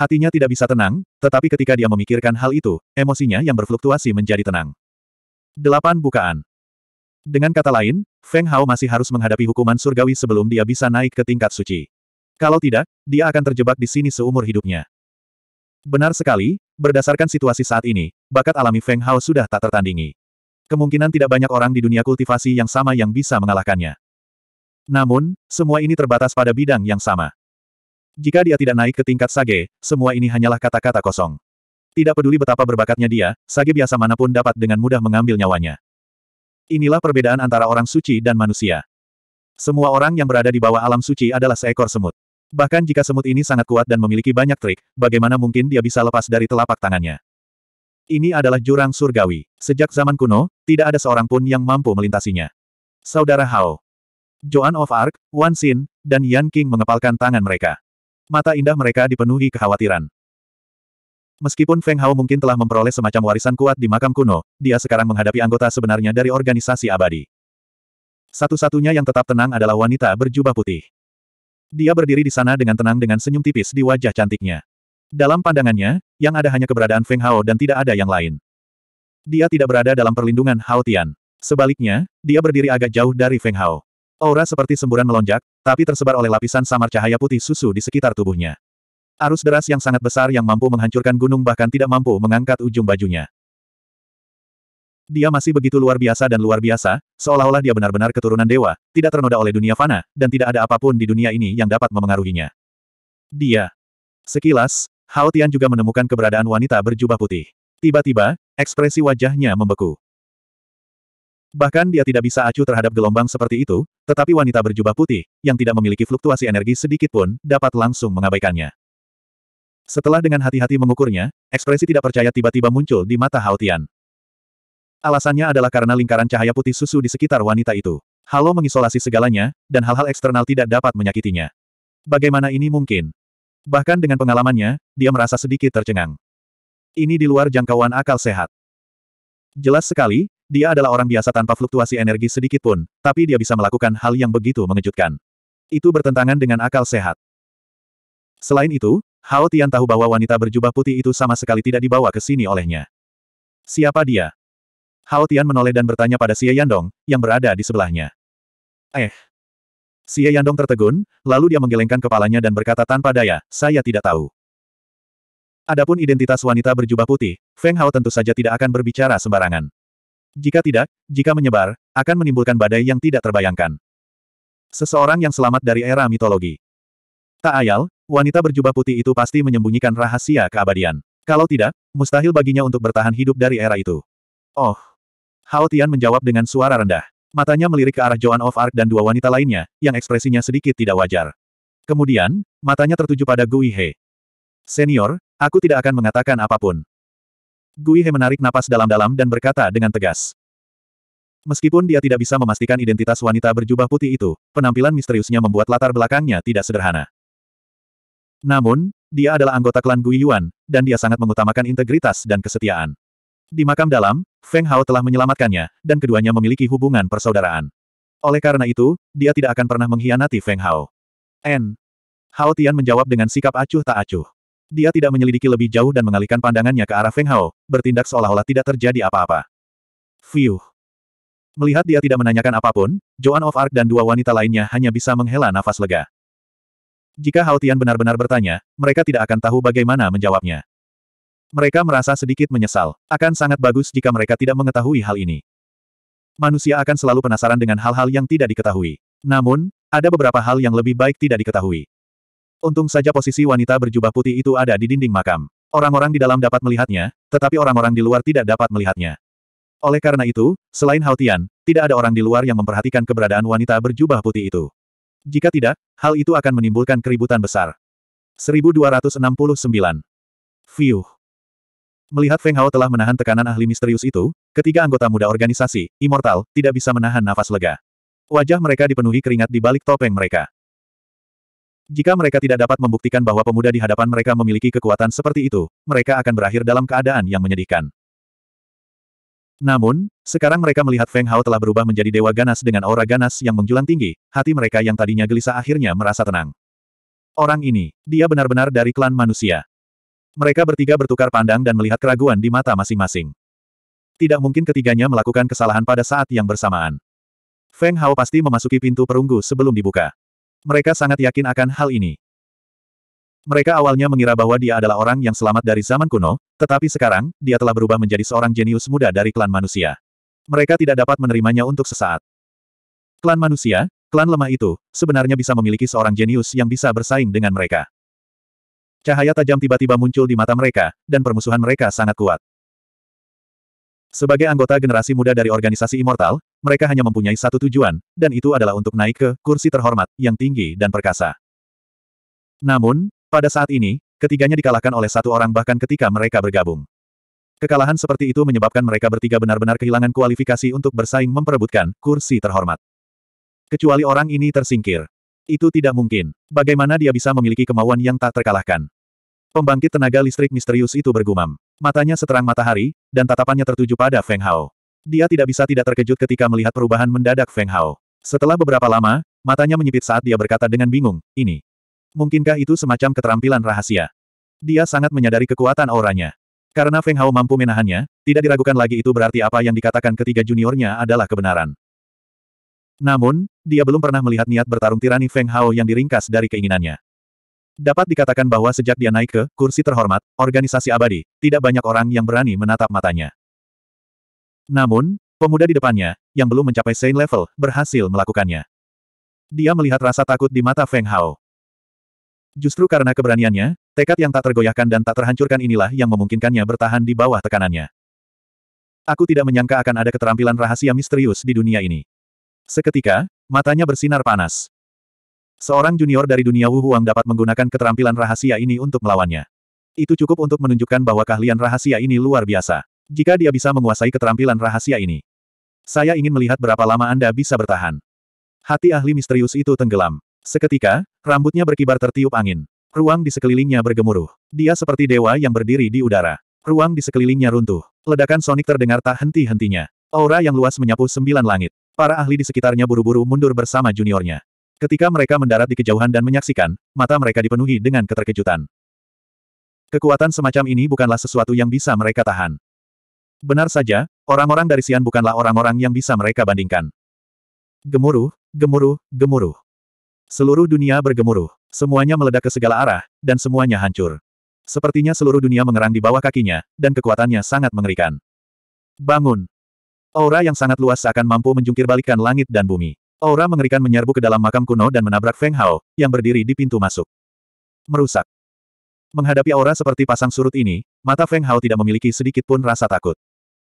Hatinya tidak bisa tenang, tetapi ketika dia memikirkan hal itu, emosinya yang berfluktuasi menjadi tenang. Delapan bukaan. Dengan kata lain, Feng Hao masih harus menghadapi hukuman surgawi sebelum dia bisa naik ke tingkat suci. Kalau tidak, dia akan terjebak di sini seumur hidupnya. Benar sekali, berdasarkan situasi saat ini, bakat alami Feng Hao sudah tak tertandingi. Kemungkinan tidak banyak orang di dunia kultivasi yang sama yang bisa mengalahkannya. Namun, semua ini terbatas pada bidang yang sama. Jika dia tidak naik ke tingkat sage, semua ini hanyalah kata-kata kosong. Tidak peduli betapa berbakatnya dia, sage biasa manapun dapat dengan mudah mengambil nyawanya. Inilah perbedaan antara orang suci dan manusia. Semua orang yang berada di bawah alam suci adalah seekor semut. Bahkan jika semut ini sangat kuat dan memiliki banyak trik, bagaimana mungkin dia bisa lepas dari telapak tangannya? Ini adalah jurang surgawi. Sejak zaman kuno, tidak ada seorang pun yang mampu melintasinya. Saudara Hao, Joan of Arc, Wan Xin, dan Yan King mengepalkan tangan mereka. Mata indah mereka dipenuhi kekhawatiran. Meskipun Feng Hao mungkin telah memperoleh semacam warisan kuat di makam kuno, dia sekarang menghadapi anggota sebenarnya dari organisasi abadi. Satu-satunya yang tetap tenang adalah wanita berjubah putih. Dia berdiri di sana dengan tenang dengan senyum tipis di wajah cantiknya. Dalam pandangannya, yang ada hanya keberadaan Feng Hao dan tidak ada yang lain. Dia tidak berada dalam perlindungan Hao Tian. Sebaliknya, dia berdiri agak jauh dari Feng Hao. Aura seperti semburan melonjak, tapi tersebar oleh lapisan samar cahaya putih susu di sekitar tubuhnya. Arus deras yang sangat besar yang mampu menghancurkan gunung bahkan tidak mampu mengangkat ujung bajunya. Dia masih begitu luar biasa dan luar biasa, seolah-olah dia benar-benar keturunan dewa, tidak ternoda oleh dunia fana, dan tidak ada apapun di dunia ini yang dapat memengaruhinya. Dia. Sekilas, Hao Tian juga menemukan keberadaan wanita berjubah putih. Tiba-tiba, ekspresi wajahnya membeku. Bahkan dia tidak bisa acuh terhadap gelombang seperti itu, tetapi wanita berjubah putih, yang tidak memiliki fluktuasi energi sedikit pun, dapat langsung mengabaikannya. Setelah dengan hati-hati mengukurnya, ekspresi tidak percaya tiba-tiba muncul di mata Haotian. Alasannya adalah karena lingkaran cahaya putih susu di sekitar wanita itu. Halo mengisolasi segalanya, dan hal-hal eksternal tidak dapat menyakitinya. Bagaimana ini mungkin? Bahkan dengan pengalamannya, dia merasa sedikit tercengang. Ini di luar jangkauan akal sehat. Jelas sekali, dia adalah orang biasa tanpa fluktuasi energi sedikit pun, tapi dia bisa melakukan hal yang begitu mengejutkan. Itu bertentangan dengan akal sehat. Selain itu, Hao Tian tahu bahwa wanita berjubah putih itu sama sekali tidak dibawa ke sini olehnya. Siapa dia? Hao Tian menoleh dan bertanya pada Xie Yandong, yang berada di sebelahnya. Eh. Xie Yandong tertegun, lalu dia menggelengkan kepalanya dan berkata tanpa daya, saya tidak tahu. Adapun identitas wanita berjubah putih, Feng Hao tentu saja tidak akan berbicara sembarangan. Jika tidak, jika menyebar, akan menimbulkan badai yang tidak terbayangkan. Seseorang yang selamat dari era mitologi. Tak ayal, wanita berjubah putih itu pasti menyembunyikan rahasia keabadian. Kalau tidak, mustahil baginya untuk bertahan hidup dari era itu. Oh. Hao Tian menjawab dengan suara rendah. Matanya melirik ke arah Joan of Arc dan dua wanita lainnya, yang ekspresinya sedikit tidak wajar. Kemudian, matanya tertuju pada Gui He. Senior, aku tidak akan mengatakan apapun. Gui He menarik napas dalam-dalam dan berkata dengan tegas. Meskipun dia tidak bisa memastikan identitas wanita berjubah putih itu, penampilan misteriusnya membuat latar belakangnya tidak sederhana. Namun, dia adalah anggota klan Guiyuan, dan dia sangat mengutamakan integritas dan kesetiaan. Di makam dalam, Feng Hao telah menyelamatkannya, dan keduanya memiliki hubungan persaudaraan. Oleh karena itu, dia tidak akan pernah mengkhianati Feng Hao. N. Hao Tian menjawab dengan sikap acuh tak acuh. Dia tidak menyelidiki lebih jauh dan mengalihkan pandangannya ke arah Feng Hao, bertindak seolah-olah tidak terjadi apa-apa. Fiuh. Melihat dia tidak menanyakan apapun, Joan of Arc dan dua wanita lainnya hanya bisa menghela nafas lega. Jika Haotian benar-benar bertanya, mereka tidak akan tahu bagaimana menjawabnya. Mereka merasa sedikit menyesal. Akan sangat bagus jika mereka tidak mengetahui hal ini. Manusia akan selalu penasaran dengan hal-hal yang tidak diketahui. Namun, ada beberapa hal yang lebih baik tidak diketahui. Untung saja posisi wanita berjubah putih itu ada di dinding makam. Orang-orang di dalam dapat melihatnya, tetapi orang-orang di luar tidak dapat melihatnya. Oleh karena itu, selain Haotian, tidak ada orang di luar yang memperhatikan keberadaan wanita berjubah putih itu. Jika tidak, hal itu akan menimbulkan keributan besar. 1269. View Melihat Feng Hao telah menahan tekanan ahli misterius itu, ketiga anggota muda organisasi, Immortal, tidak bisa menahan nafas lega. Wajah mereka dipenuhi keringat di balik topeng mereka. Jika mereka tidak dapat membuktikan bahwa pemuda di hadapan mereka memiliki kekuatan seperti itu, mereka akan berakhir dalam keadaan yang menyedihkan. Namun, sekarang mereka melihat Feng Hao telah berubah menjadi dewa ganas dengan aura ganas yang menjulang tinggi, hati mereka yang tadinya gelisah akhirnya merasa tenang. Orang ini, dia benar-benar dari klan manusia. Mereka bertiga bertukar pandang dan melihat keraguan di mata masing-masing. Tidak mungkin ketiganya melakukan kesalahan pada saat yang bersamaan. Feng Hao pasti memasuki pintu perunggu sebelum dibuka. Mereka sangat yakin akan hal ini. Mereka awalnya mengira bahwa dia adalah orang yang selamat dari zaman kuno, tetapi sekarang, dia telah berubah menjadi seorang jenius muda dari klan manusia. Mereka tidak dapat menerimanya untuk sesaat. Klan manusia, klan lemah itu, sebenarnya bisa memiliki seorang jenius yang bisa bersaing dengan mereka. Cahaya tajam tiba-tiba muncul di mata mereka, dan permusuhan mereka sangat kuat. Sebagai anggota generasi muda dari organisasi Immortal, mereka hanya mempunyai satu tujuan, dan itu adalah untuk naik ke kursi terhormat yang tinggi dan perkasa. Namun, pada saat ini, ketiganya dikalahkan oleh satu orang bahkan ketika mereka bergabung. Kekalahan seperti itu menyebabkan mereka bertiga benar-benar kehilangan kualifikasi untuk bersaing memperebutkan kursi terhormat. Kecuali orang ini tersingkir. Itu tidak mungkin. Bagaimana dia bisa memiliki kemauan yang tak terkalahkan? Pembangkit tenaga listrik misterius itu bergumam. Matanya seterang matahari, dan tatapannya tertuju pada Feng Hao. Dia tidak bisa tidak terkejut ketika melihat perubahan mendadak Feng Hao. Setelah beberapa lama, matanya menyipit saat dia berkata dengan bingung, ini. Mungkinkah itu semacam keterampilan rahasia? Dia sangat menyadari kekuatan auranya. Karena Feng Hao mampu menahannya, tidak diragukan lagi itu berarti apa yang dikatakan ketiga juniornya adalah kebenaran. Namun, dia belum pernah melihat niat bertarung tirani Feng Hao yang diringkas dari keinginannya. Dapat dikatakan bahwa sejak dia naik ke kursi terhormat, organisasi abadi, tidak banyak orang yang berani menatap matanya. Namun, pemuda di depannya, yang belum mencapai Saint level, berhasil melakukannya. Dia melihat rasa takut di mata Feng Hao. Justru karena keberaniannya, tekad yang tak tergoyahkan dan tak terhancurkan inilah yang memungkinkannya bertahan di bawah tekanannya. Aku tidak menyangka akan ada keterampilan rahasia misterius di dunia ini. Seketika, matanya bersinar panas. Seorang junior dari dunia Wuhuang dapat menggunakan keterampilan rahasia ini untuk melawannya. Itu cukup untuk menunjukkan bahwa keahlian rahasia ini luar biasa. Jika dia bisa menguasai keterampilan rahasia ini. Saya ingin melihat berapa lama Anda bisa bertahan. Hati ahli misterius itu tenggelam. Seketika, rambutnya berkibar tertiup angin. Ruang di sekelilingnya bergemuruh. Dia seperti dewa yang berdiri di udara. Ruang di sekelilingnya runtuh. Ledakan sonik terdengar tak henti-hentinya. Aura yang luas menyapu sembilan langit. Para ahli di sekitarnya buru-buru mundur bersama juniornya. Ketika mereka mendarat di kejauhan dan menyaksikan, mata mereka dipenuhi dengan keterkejutan. Kekuatan semacam ini bukanlah sesuatu yang bisa mereka tahan. Benar saja, orang-orang dari Sian bukanlah orang-orang yang bisa mereka bandingkan. Gemuruh, gemuruh, gemuruh. Seluruh dunia bergemuruh, semuanya meledak ke segala arah, dan semuanya hancur. Sepertinya seluruh dunia mengerang di bawah kakinya, dan kekuatannya sangat mengerikan. Bangun! Aura yang sangat luas seakan mampu menjungkir langit dan bumi. Aura mengerikan menyerbu ke dalam makam kuno dan menabrak Feng Hao, yang berdiri di pintu masuk. Merusak. Menghadapi aura seperti pasang surut ini, mata Feng Hao tidak memiliki sedikit pun rasa takut.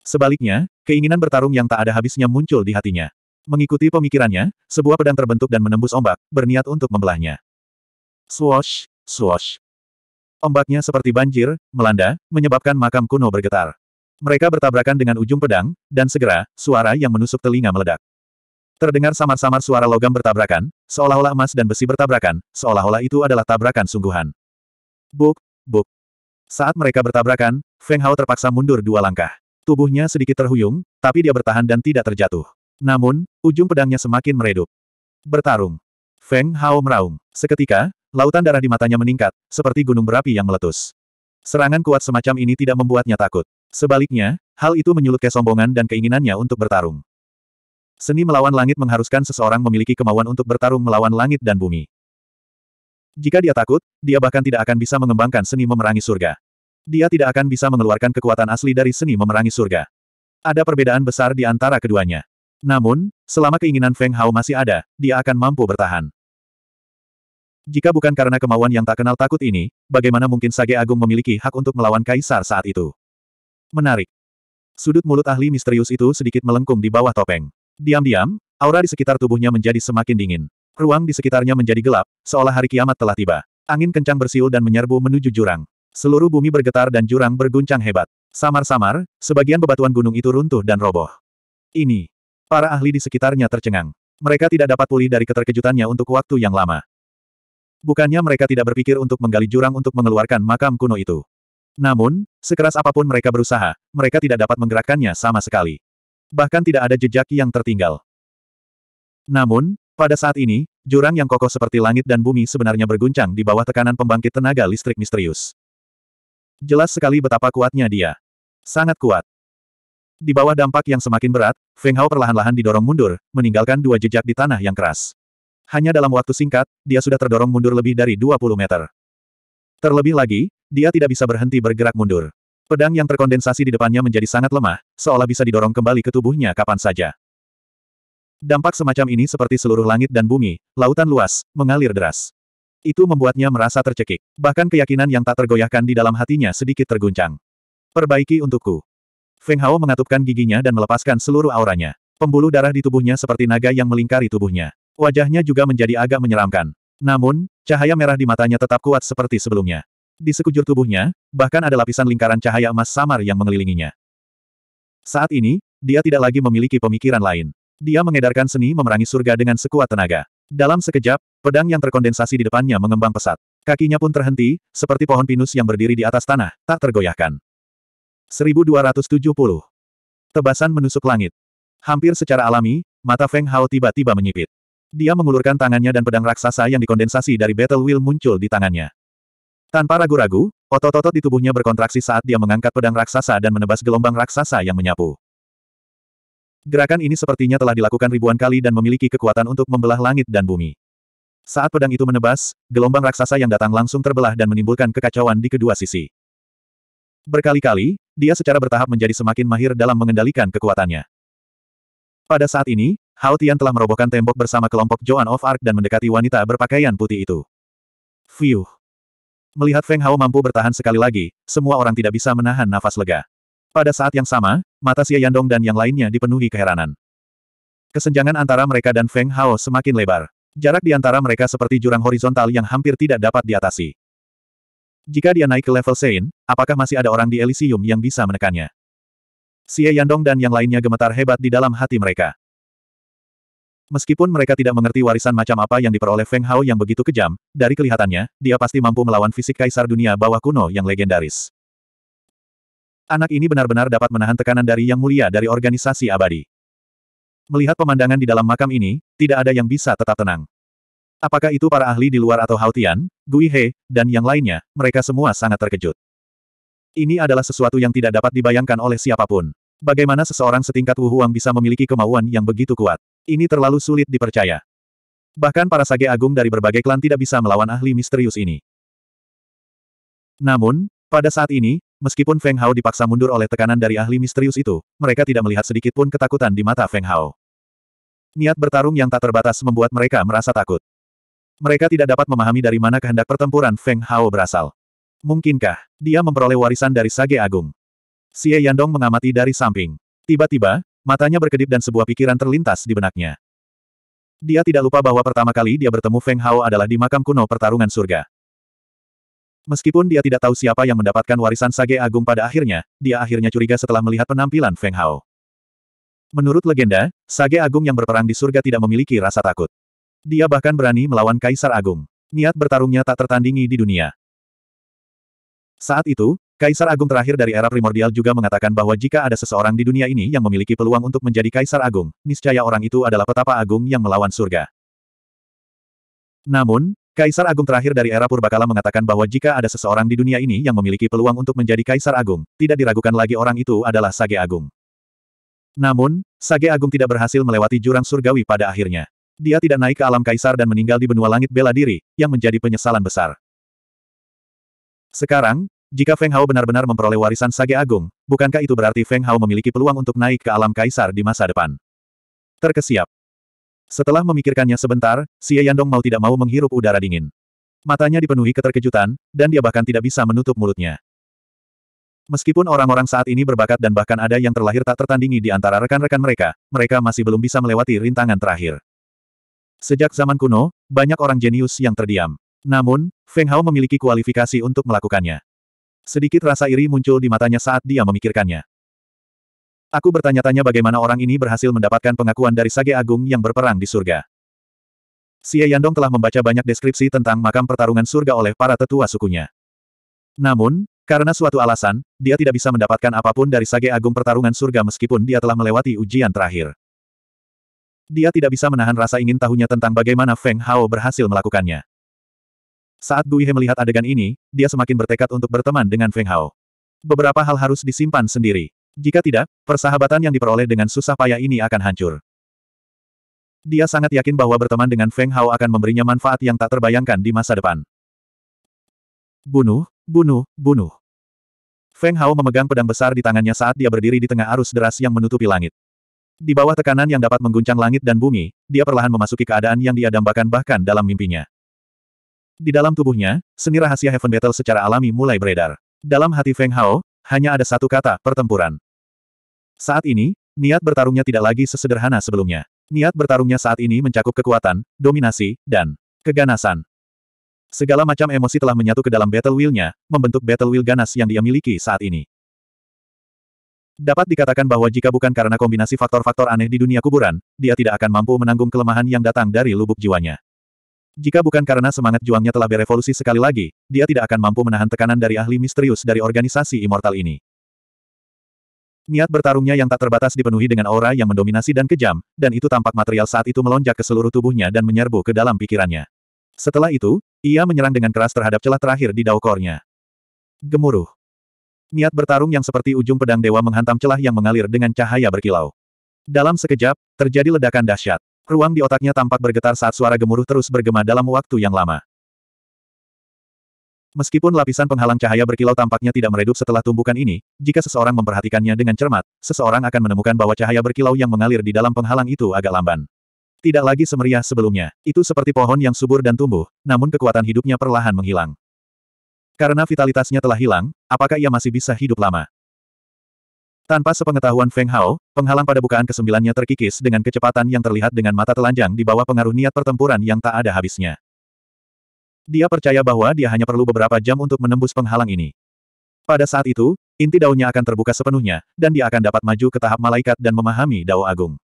Sebaliknya, keinginan bertarung yang tak ada habisnya muncul di hatinya. Mengikuti pemikirannya, sebuah pedang terbentuk dan menembus ombak, berniat untuk membelahnya. Swoosh, swoosh. Ombaknya seperti banjir, melanda, menyebabkan makam kuno bergetar. Mereka bertabrakan dengan ujung pedang, dan segera, suara yang menusuk telinga meledak. Terdengar samar-samar suara logam bertabrakan, seolah-olah emas dan besi bertabrakan, seolah-olah itu adalah tabrakan sungguhan. Buk, buk. Saat mereka bertabrakan, Feng Hao terpaksa mundur dua langkah. Tubuhnya sedikit terhuyung, tapi dia bertahan dan tidak terjatuh. Namun, ujung pedangnya semakin meredup. Bertarung. Feng Hao meraung. Seketika, lautan darah di matanya meningkat, seperti gunung berapi yang meletus. Serangan kuat semacam ini tidak membuatnya takut. Sebaliknya, hal itu menyulut kesombongan dan keinginannya untuk bertarung. Seni melawan langit mengharuskan seseorang memiliki kemauan untuk bertarung melawan langit dan bumi. Jika dia takut, dia bahkan tidak akan bisa mengembangkan seni memerangi surga. Dia tidak akan bisa mengeluarkan kekuatan asli dari seni memerangi surga. Ada perbedaan besar di antara keduanya. Namun, selama keinginan Feng Hao masih ada, dia akan mampu bertahan. Jika bukan karena kemauan yang tak kenal takut ini, bagaimana mungkin Sage Agung memiliki hak untuk melawan Kaisar saat itu? Menarik. Sudut mulut ahli misterius itu sedikit melengkung di bawah topeng. Diam-diam, aura di sekitar tubuhnya menjadi semakin dingin. Ruang di sekitarnya menjadi gelap, seolah hari kiamat telah tiba. Angin kencang bersiul dan menyerbu menuju jurang. Seluruh bumi bergetar dan jurang berguncang hebat. Samar-samar, sebagian bebatuan gunung itu runtuh dan roboh. Ini, Para ahli di sekitarnya tercengang. Mereka tidak dapat pulih dari keterkejutannya untuk waktu yang lama. Bukannya mereka tidak berpikir untuk menggali jurang untuk mengeluarkan makam kuno itu. Namun, sekeras apapun mereka berusaha, mereka tidak dapat menggerakkannya sama sekali. Bahkan tidak ada jejak yang tertinggal. Namun, pada saat ini, jurang yang kokoh seperti langit dan bumi sebenarnya berguncang di bawah tekanan pembangkit tenaga listrik misterius. Jelas sekali betapa kuatnya dia. Sangat kuat. Di bawah dampak yang semakin berat, Feng Hao perlahan-lahan didorong mundur, meninggalkan dua jejak di tanah yang keras. Hanya dalam waktu singkat, dia sudah terdorong mundur lebih dari 20 meter. Terlebih lagi, dia tidak bisa berhenti bergerak mundur. Pedang yang terkondensasi di depannya menjadi sangat lemah, seolah bisa didorong kembali ke tubuhnya kapan saja. Dampak semacam ini seperti seluruh langit dan bumi, lautan luas, mengalir deras. Itu membuatnya merasa tercekik, bahkan keyakinan yang tak tergoyahkan di dalam hatinya sedikit terguncang. Perbaiki untukku. Feng Hao mengatupkan giginya dan melepaskan seluruh auranya. Pembuluh darah di tubuhnya seperti naga yang melingkari tubuhnya. Wajahnya juga menjadi agak menyeramkan. Namun, cahaya merah di matanya tetap kuat seperti sebelumnya. Di sekujur tubuhnya, bahkan ada lapisan lingkaran cahaya emas samar yang mengelilinginya. Saat ini, dia tidak lagi memiliki pemikiran lain. Dia mengedarkan seni memerangi surga dengan sekuat tenaga. Dalam sekejap, pedang yang terkondensasi di depannya mengembang pesat. Kakinya pun terhenti, seperti pohon pinus yang berdiri di atas tanah, tak tergoyahkan. 1270. Tebasan menusuk langit. Hampir secara alami, mata Feng Hao tiba-tiba menyipit. Dia mengulurkan tangannya dan pedang raksasa yang dikondensasi dari Battle Wheel muncul di tangannya. Tanpa ragu-ragu, otot-otot di tubuhnya berkontraksi saat dia mengangkat pedang raksasa dan menebas gelombang raksasa yang menyapu. Gerakan ini sepertinya telah dilakukan ribuan kali dan memiliki kekuatan untuk membelah langit dan bumi. Saat pedang itu menebas, gelombang raksasa yang datang langsung terbelah dan menimbulkan kekacauan di kedua sisi. Berkali-kali, dia secara bertahap menjadi semakin mahir dalam mengendalikan kekuatannya. Pada saat ini, Hao Tian telah merobohkan tembok bersama kelompok Joan of Arc dan mendekati wanita berpakaian putih itu. Fiuh. Melihat Feng Hao mampu bertahan sekali lagi, semua orang tidak bisa menahan nafas lega. Pada saat yang sama, mata Xie Yandong dan yang lainnya dipenuhi keheranan. Kesenjangan antara mereka dan Feng Hao semakin lebar. Jarak di antara mereka seperti jurang horizontal yang hampir tidak dapat diatasi. Jika dia naik ke level Sein, apakah masih ada orang di Elysium yang bisa menekannya? Xie Yandong dan yang lainnya gemetar hebat di dalam hati mereka. Meskipun mereka tidak mengerti warisan macam apa yang diperoleh Feng Hao yang begitu kejam, dari kelihatannya, dia pasti mampu melawan fisik kaisar dunia bawah kuno yang legendaris. Anak ini benar-benar dapat menahan tekanan dari yang mulia dari organisasi abadi. Melihat pemandangan di dalam makam ini, tidak ada yang bisa tetap tenang. Apakah itu para ahli di luar atau Hautian, Gui He, dan yang lainnya, mereka semua sangat terkejut. Ini adalah sesuatu yang tidak dapat dibayangkan oleh siapapun. Bagaimana seseorang setingkat Wu Huang bisa memiliki kemauan yang begitu kuat? Ini terlalu sulit dipercaya. Bahkan para sage agung dari berbagai klan tidak bisa melawan ahli misterius ini. Namun, pada saat ini, meskipun Feng Hao dipaksa mundur oleh tekanan dari ahli misterius itu, mereka tidak melihat sedikit pun ketakutan di mata Feng Hao. Niat bertarung yang tak terbatas membuat mereka merasa takut. Mereka tidak dapat memahami dari mana kehendak pertempuran Feng Hao berasal. Mungkinkah dia memperoleh warisan dari Sage Agung? Xie Yandong mengamati dari samping. Tiba-tiba, matanya berkedip dan sebuah pikiran terlintas di benaknya. Dia tidak lupa bahwa pertama kali dia bertemu Feng Hao adalah di makam kuno pertarungan surga. Meskipun dia tidak tahu siapa yang mendapatkan warisan Sage Agung pada akhirnya, dia akhirnya curiga setelah melihat penampilan Feng Hao. Menurut legenda, Sage Agung yang berperang di surga tidak memiliki rasa takut. Dia bahkan berani melawan Kaisar Agung. Niat bertarungnya tak tertandingi di dunia. Saat itu, Kaisar Agung terakhir dari era primordial juga mengatakan bahwa jika ada seseorang di dunia ini yang memiliki peluang untuk menjadi Kaisar Agung, niscaya orang itu adalah petapa agung yang melawan surga. Namun, Kaisar Agung terakhir dari era Purbakala mengatakan bahwa jika ada seseorang di dunia ini yang memiliki peluang untuk menjadi Kaisar Agung, tidak diragukan lagi orang itu adalah Sage Agung. Namun, Sage Agung tidak berhasil melewati jurang surgawi pada akhirnya. Dia tidak naik ke alam kaisar dan meninggal di benua langit bela diri, yang menjadi penyesalan besar. Sekarang, jika Feng Hao benar-benar memperoleh warisan Sage Agung, bukankah itu berarti Feng Hao memiliki peluang untuk naik ke alam kaisar di masa depan? Terkesiap. Setelah memikirkannya sebentar, Xie Yandong mau tidak mau menghirup udara dingin. Matanya dipenuhi keterkejutan, dan dia bahkan tidak bisa menutup mulutnya. Meskipun orang-orang saat ini berbakat dan bahkan ada yang terlahir tak tertandingi di antara rekan-rekan mereka, mereka masih belum bisa melewati rintangan terakhir. Sejak zaman kuno, banyak orang jenius yang terdiam. Namun, Feng Hao memiliki kualifikasi untuk melakukannya. Sedikit rasa iri muncul di matanya saat dia memikirkannya. Aku bertanya-tanya bagaimana orang ini berhasil mendapatkan pengakuan dari Sage Agung yang berperang di surga. Xie Yandong telah membaca banyak deskripsi tentang makam pertarungan surga oleh para tetua sukunya. Namun, karena suatu alasan, dia tidak bisa mendapatkan apapun dari Sage Agung pertarungan surga meskipun dia telah melewati ujian terakhir. Dia tidak bisa menahan rasa ingin tahunya tentang bagaimana Feng Hao berhasil melakukannya. Saat He melihat adegan ini, dia semakin bertekad untuk berteman dengan Feng Hao. Beberapa hal harus disimpan sendiri. Jika tidak, persahabatan yang diperoleh dengan susah payah ini akan hancur. Dia sangat yakin bahwa berteman dengan Feng Hao akan memberinya manfaat yang tak terbayangkan di masa depan. Bunuh, bunuh, bunuh. Feng Hao memegang pedang besar di tangannya saat dia berdiri di tengah arus deras yang menutupi langit. Di bawah tekanan yang dapat mengguncang langit dan bumi, dia perlahan memasuki keadaan yang dia dambakan bahkan dalam mimpinya. Di dalam tubuhnya, seni rahasia Heaven Battle secara alami mulai beredar. Dalam hati Feng Hao, hanya ada satu kata, pertempuran. Saat ini, niat bertarungnya tidak lagi sesederhana sebelumnya. Niat bertarungnya saat ini mencakup kekuatan, dominasi, dan keganasan. Segala macam emosi telah menyatu ke dalam battle wheel-nya, membentuk battle wheel ganas yang dia miliki saat ini. Dapat dikatakan bahwa jika bukan karena kombinasi faktor-faktor aneh di dunia kuburan, dia tidak akan mampu menanggung kelemahan yang datang dari lubuk jiwanya. Jika bukan karena semangat juangnya telah berevolusi sekali lagi, dia tidak akan mampu menahan tekanan dari ahli misterius dari organisasi immortal ini. Niat bertarungnya yang tak terbatas dipenuhi dengan aura yang mendominasi dan kejam, dan itu tampak material saat itu melonjak ke seluruh tubuhnya dan menyerbu ke dalam pikirannya. Setelah itu, ia menyerang dengan keras terhadap celah terakhir di daukornya. Gemuruh. Niat bertarung yang seperti ujung pedang dewa menghantam celah yang mengalir dengan cahaya berkilau. Dalam sekejap, terjadi ledakan dahsyat. Ruang di otaknya tampak bergetar saat suara gemuruh terus bergema dalam waktu yang lama. Meskipun lapisan penghalang cahaya berkilau tampaknya tidak meredup setelah tumbukan ini, jika seseorang memperhatikannya dengan cermat, seseorang akan menemukan bahwa cahaya berkilau yang mengalir di dalam penghalang itu agak lamban. Tidak lagi semeriah sebelumnya. Itu seperti pohon yang subur dan tumbuh, namun kekuatan hidupnya perlahan menghilang. Karena vitalitasnya telah hilang, apakah ia masih bisa hidup lama? Tanpa sepengetahuan Feng Hao, penghalang pada bukaan kesembilannya terkikis dengan kecepatan yang terlihat dengan mata telanjang di bawah pengaruh niat pertempuran yang tak ada habisnya. Dia percaya bahwa dia hanya perlu beberapa jam untuk menembus penghalang ini. Pada saat itu, inti daunnya akan terbuka sepenuhnya, dan dia akan dapat maju ke tahap malaikat dan memahami dao agung.